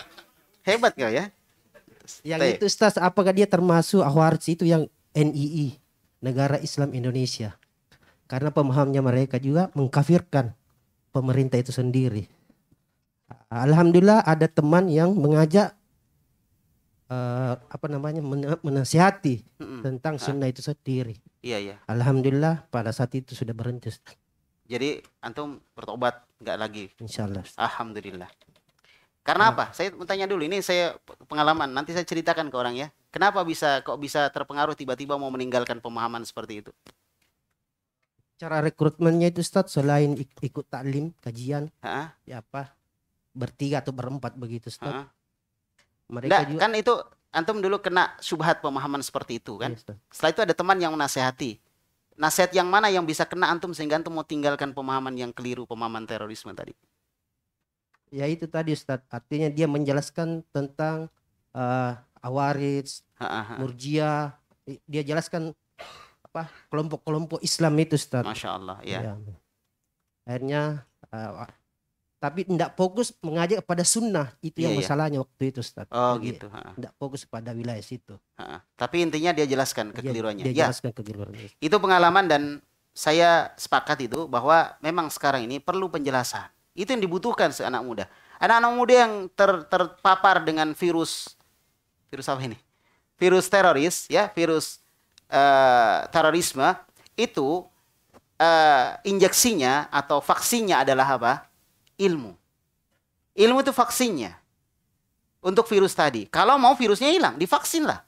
hebat gak ya? Yang Tep. itu Stas, apakah dia termasuk Ahwarz itu yang NII, Negara Islam Indonesia. Karena pemahamnya mereka juga mengkafirkan pemerintah itu sendiri. Alhamdulillah ada teman yang mengajak uh, apa namanya menasihati mm tentang ah. sunnah itu sendiri. Iya iya. Alhamdulillah pada saat itu sudah berhenti. Jadi antum bertobat nggak lagi. Insya Allah. Alhamdulillah. Karena ah. apa? Saya bertanya dulu. Ini saya pengalaman. Nanti saya ceritakan ke orang ya. Kenapa bisa kok bisa terpengaruh tiba-tiba mau meninggalkan pemahaman seperti itu? Cara rekrutmennya itu Ustaz selain ik ikut taklim, kajian, ha? ya apa? Bertiga atau berempat begitu Ustaz. Ha? mereka Nggak, juga kan itu antum dulu kena subhat pemahaman seperti itu kan yes, iya, setelah itu ada teman yang menasehati nasihat yang mana yang bisa kena antum sehingga antum mau tinggalkan pemahaman yang keliru pemahaman terorisme tadi ya itu tadi Ustaz artinya dia menjelaskan tentang uh, eh, awarits murjia dia jelaskan apa kelompok-kelompok Islam itu Ustaz masya Allah ya, ya. akhirnya uh, tapi tidak fokus mengajak pada sunnah itu iya, yang masalahnya iya. waktu itu Ustaz. Oh Jadi, gitu. Tidak fokus pada wilayah situ. Ha. Tapi intinya dia jelaskan iya, kekeliruannya. Dia, dia ya. jelaskan kekeliruannya. Itu pengalaman dan saya sepakat itu bahwa memang sekarang ini perlu penjelasan. Itu yang dibutuhkan seanak anak muda. Anak-anak muda yang ter, terpapar dengan virus virus apa ini? Virus teroris ya, virus uh, terorisme itu uh, injeksinya atau vaksinnya adalah apa? ilmu. Ilmu itu vaksinnya untuk virus tadi. Kalau mau virusnya hilang, divaksin lah.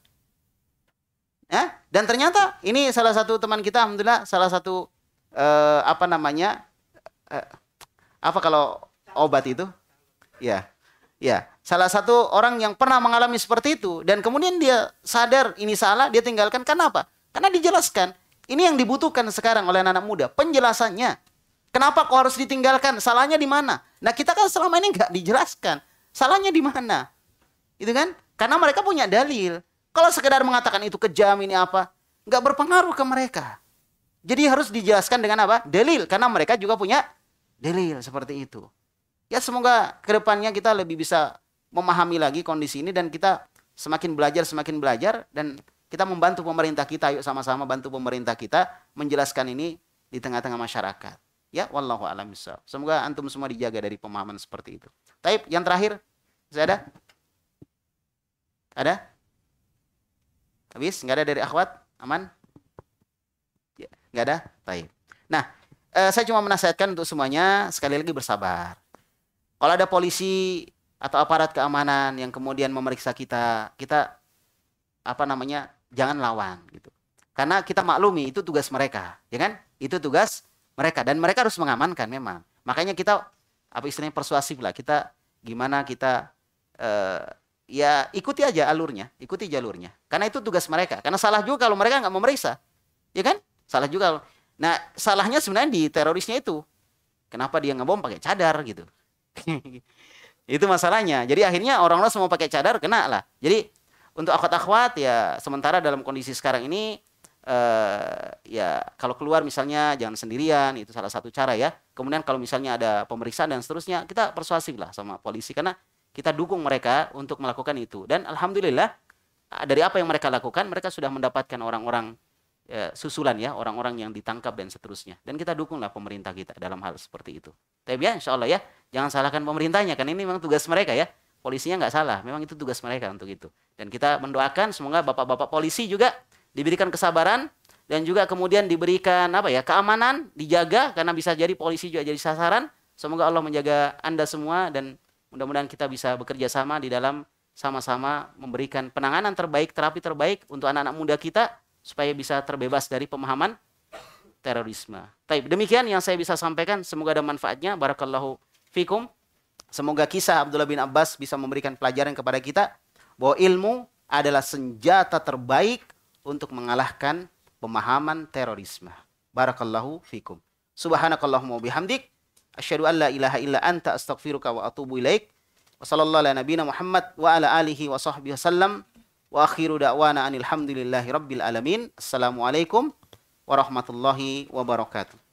Ya? Dan ternyata ini salah satu teman kita, alhamdulillah salah satu eh, apa namanya eh, apa kalau obat itu? Ya, ya. Salah satu orang yang pernah mengalami seperti itu dan kemudian dia sadar ini salah, dia tinggalkan. Kenapa? Karena dijelaskan. Ini yang dibutuhkan sekarang oleh anak, -anak muda, penjelasannya. Kenapa kok harus ditinggalkan? Salahnya di mana? Nah kita kan selama ini nggak dijelaskan. Salahnya di mana? Itu kan? Karena mereka punya dalil. Kalau sekedar mengatakan itu kejam ini apa, nggak berpengaruh ke mereka. Jadi harus dijelaskan dengan apa? Dalil. Karena mereka juga punya dalil seperti itu. Ya semoga kedepannya kita lebih bisa memahami lagi kondisi ini dan kita semakin belajar semakin belajar dan kita membantu pemerintah kita. Yuk sama-sama bantu pemerintah kita menjelaskan ini di tengah-tengah masyarakat. Ya, wallahu alam Semoga antum semua dijaga dari pemahaman seperti itu. Taib, yang terakhir, saya ada? Ada? Habis? Nggak ada dari akhwat? Aman? Ya, nggak ada? Taib. Nah, eh, saya cuma menasihatkan untuk semuanya, sekali lagi bersabar. Kalau ada polisi atau aparat keamanan yang kemudian memeriksa kita, kita apa namanya jangan lawan gitu karena kita maklumi itu tugas mereka ya kan itu tugas mereka dan mereka harus mengamankan memang. Makanya kita apa istilahnya persuasif lah. Kita gimana kita uh, ya ikuti aja alurnya, ikuti jalurnya. Karena itu tugas mereka. Karena salah juga kalau mereka nggak memeriksa, ya kan? Salah juga. Nah salahnya sebenarnya di terorisnya itu. Kenapa dia ngebom pakai cadar gitu? itu masalahnya. Jadi akhirnya orang-orang semua pakai cadar kena lah. Jadi untuk akhwat-akhwat ya sementara dalam kondisi sekarang ini uh, ya kalau keluar misalnya jangan sendirian itu salah satu cara ya kemudian kalau misalnya ada pemeriksaan dan seterusnya kita persuasif lah sama polisi karena kita dukung mereka untuk melakukan itu dan alhamdulillah dari apa yang mereka lakukan mereka sudah mendapatkan orang-orang ya, susulan ya orang-orang yang ditangkap dan seterusnya dan kita dukunglah pemerintah kita dalam hal seperti itu tapi ya insya Allah ya jangan salahkan pemerintahnya kan ini memang tugas mereka ya polisinya nggak salah memang itu tugas mereka untuk itu dan kita mendoakan semoga bapak-bapak polisi juga diberikan kesabaran dan juga kemudian diberikan apa ya keamanan dijaga karena bisa jadi polisi juga jadi sasaran semoga Allah menjaga anda semua dan mudah-mudahan kita bisa bekerja sama di dalam sama-sama memberikan penanganan terbaik terapi terbaik untuk anak-anak muda kita supaya bisa terbebas dari pemahaman terorisme. Taib demikian yang saya bisa sampaikan semoga ada manfaatnya barakallahu fikum. Semoga kisah Abdullah bin Abbas bisa memberikan pelajaran kepada kita bahwa ilmu adalah senjata terbaik untuk mengalahkan pemahaman terorisme. Barakallahu fikum. Subhanakallahumma bihamdik. Asyadu an la ilaha illa anta astaghfiruka wa atubu ilaik. Wa sallallahu ala nabina Muhammad wa ala alihi wa sahbihi wasallam. Wa akhiru da'wana anilhamdulillahi rabbil alamin. Assalamualaikum warahmatullahi wabarakatuh.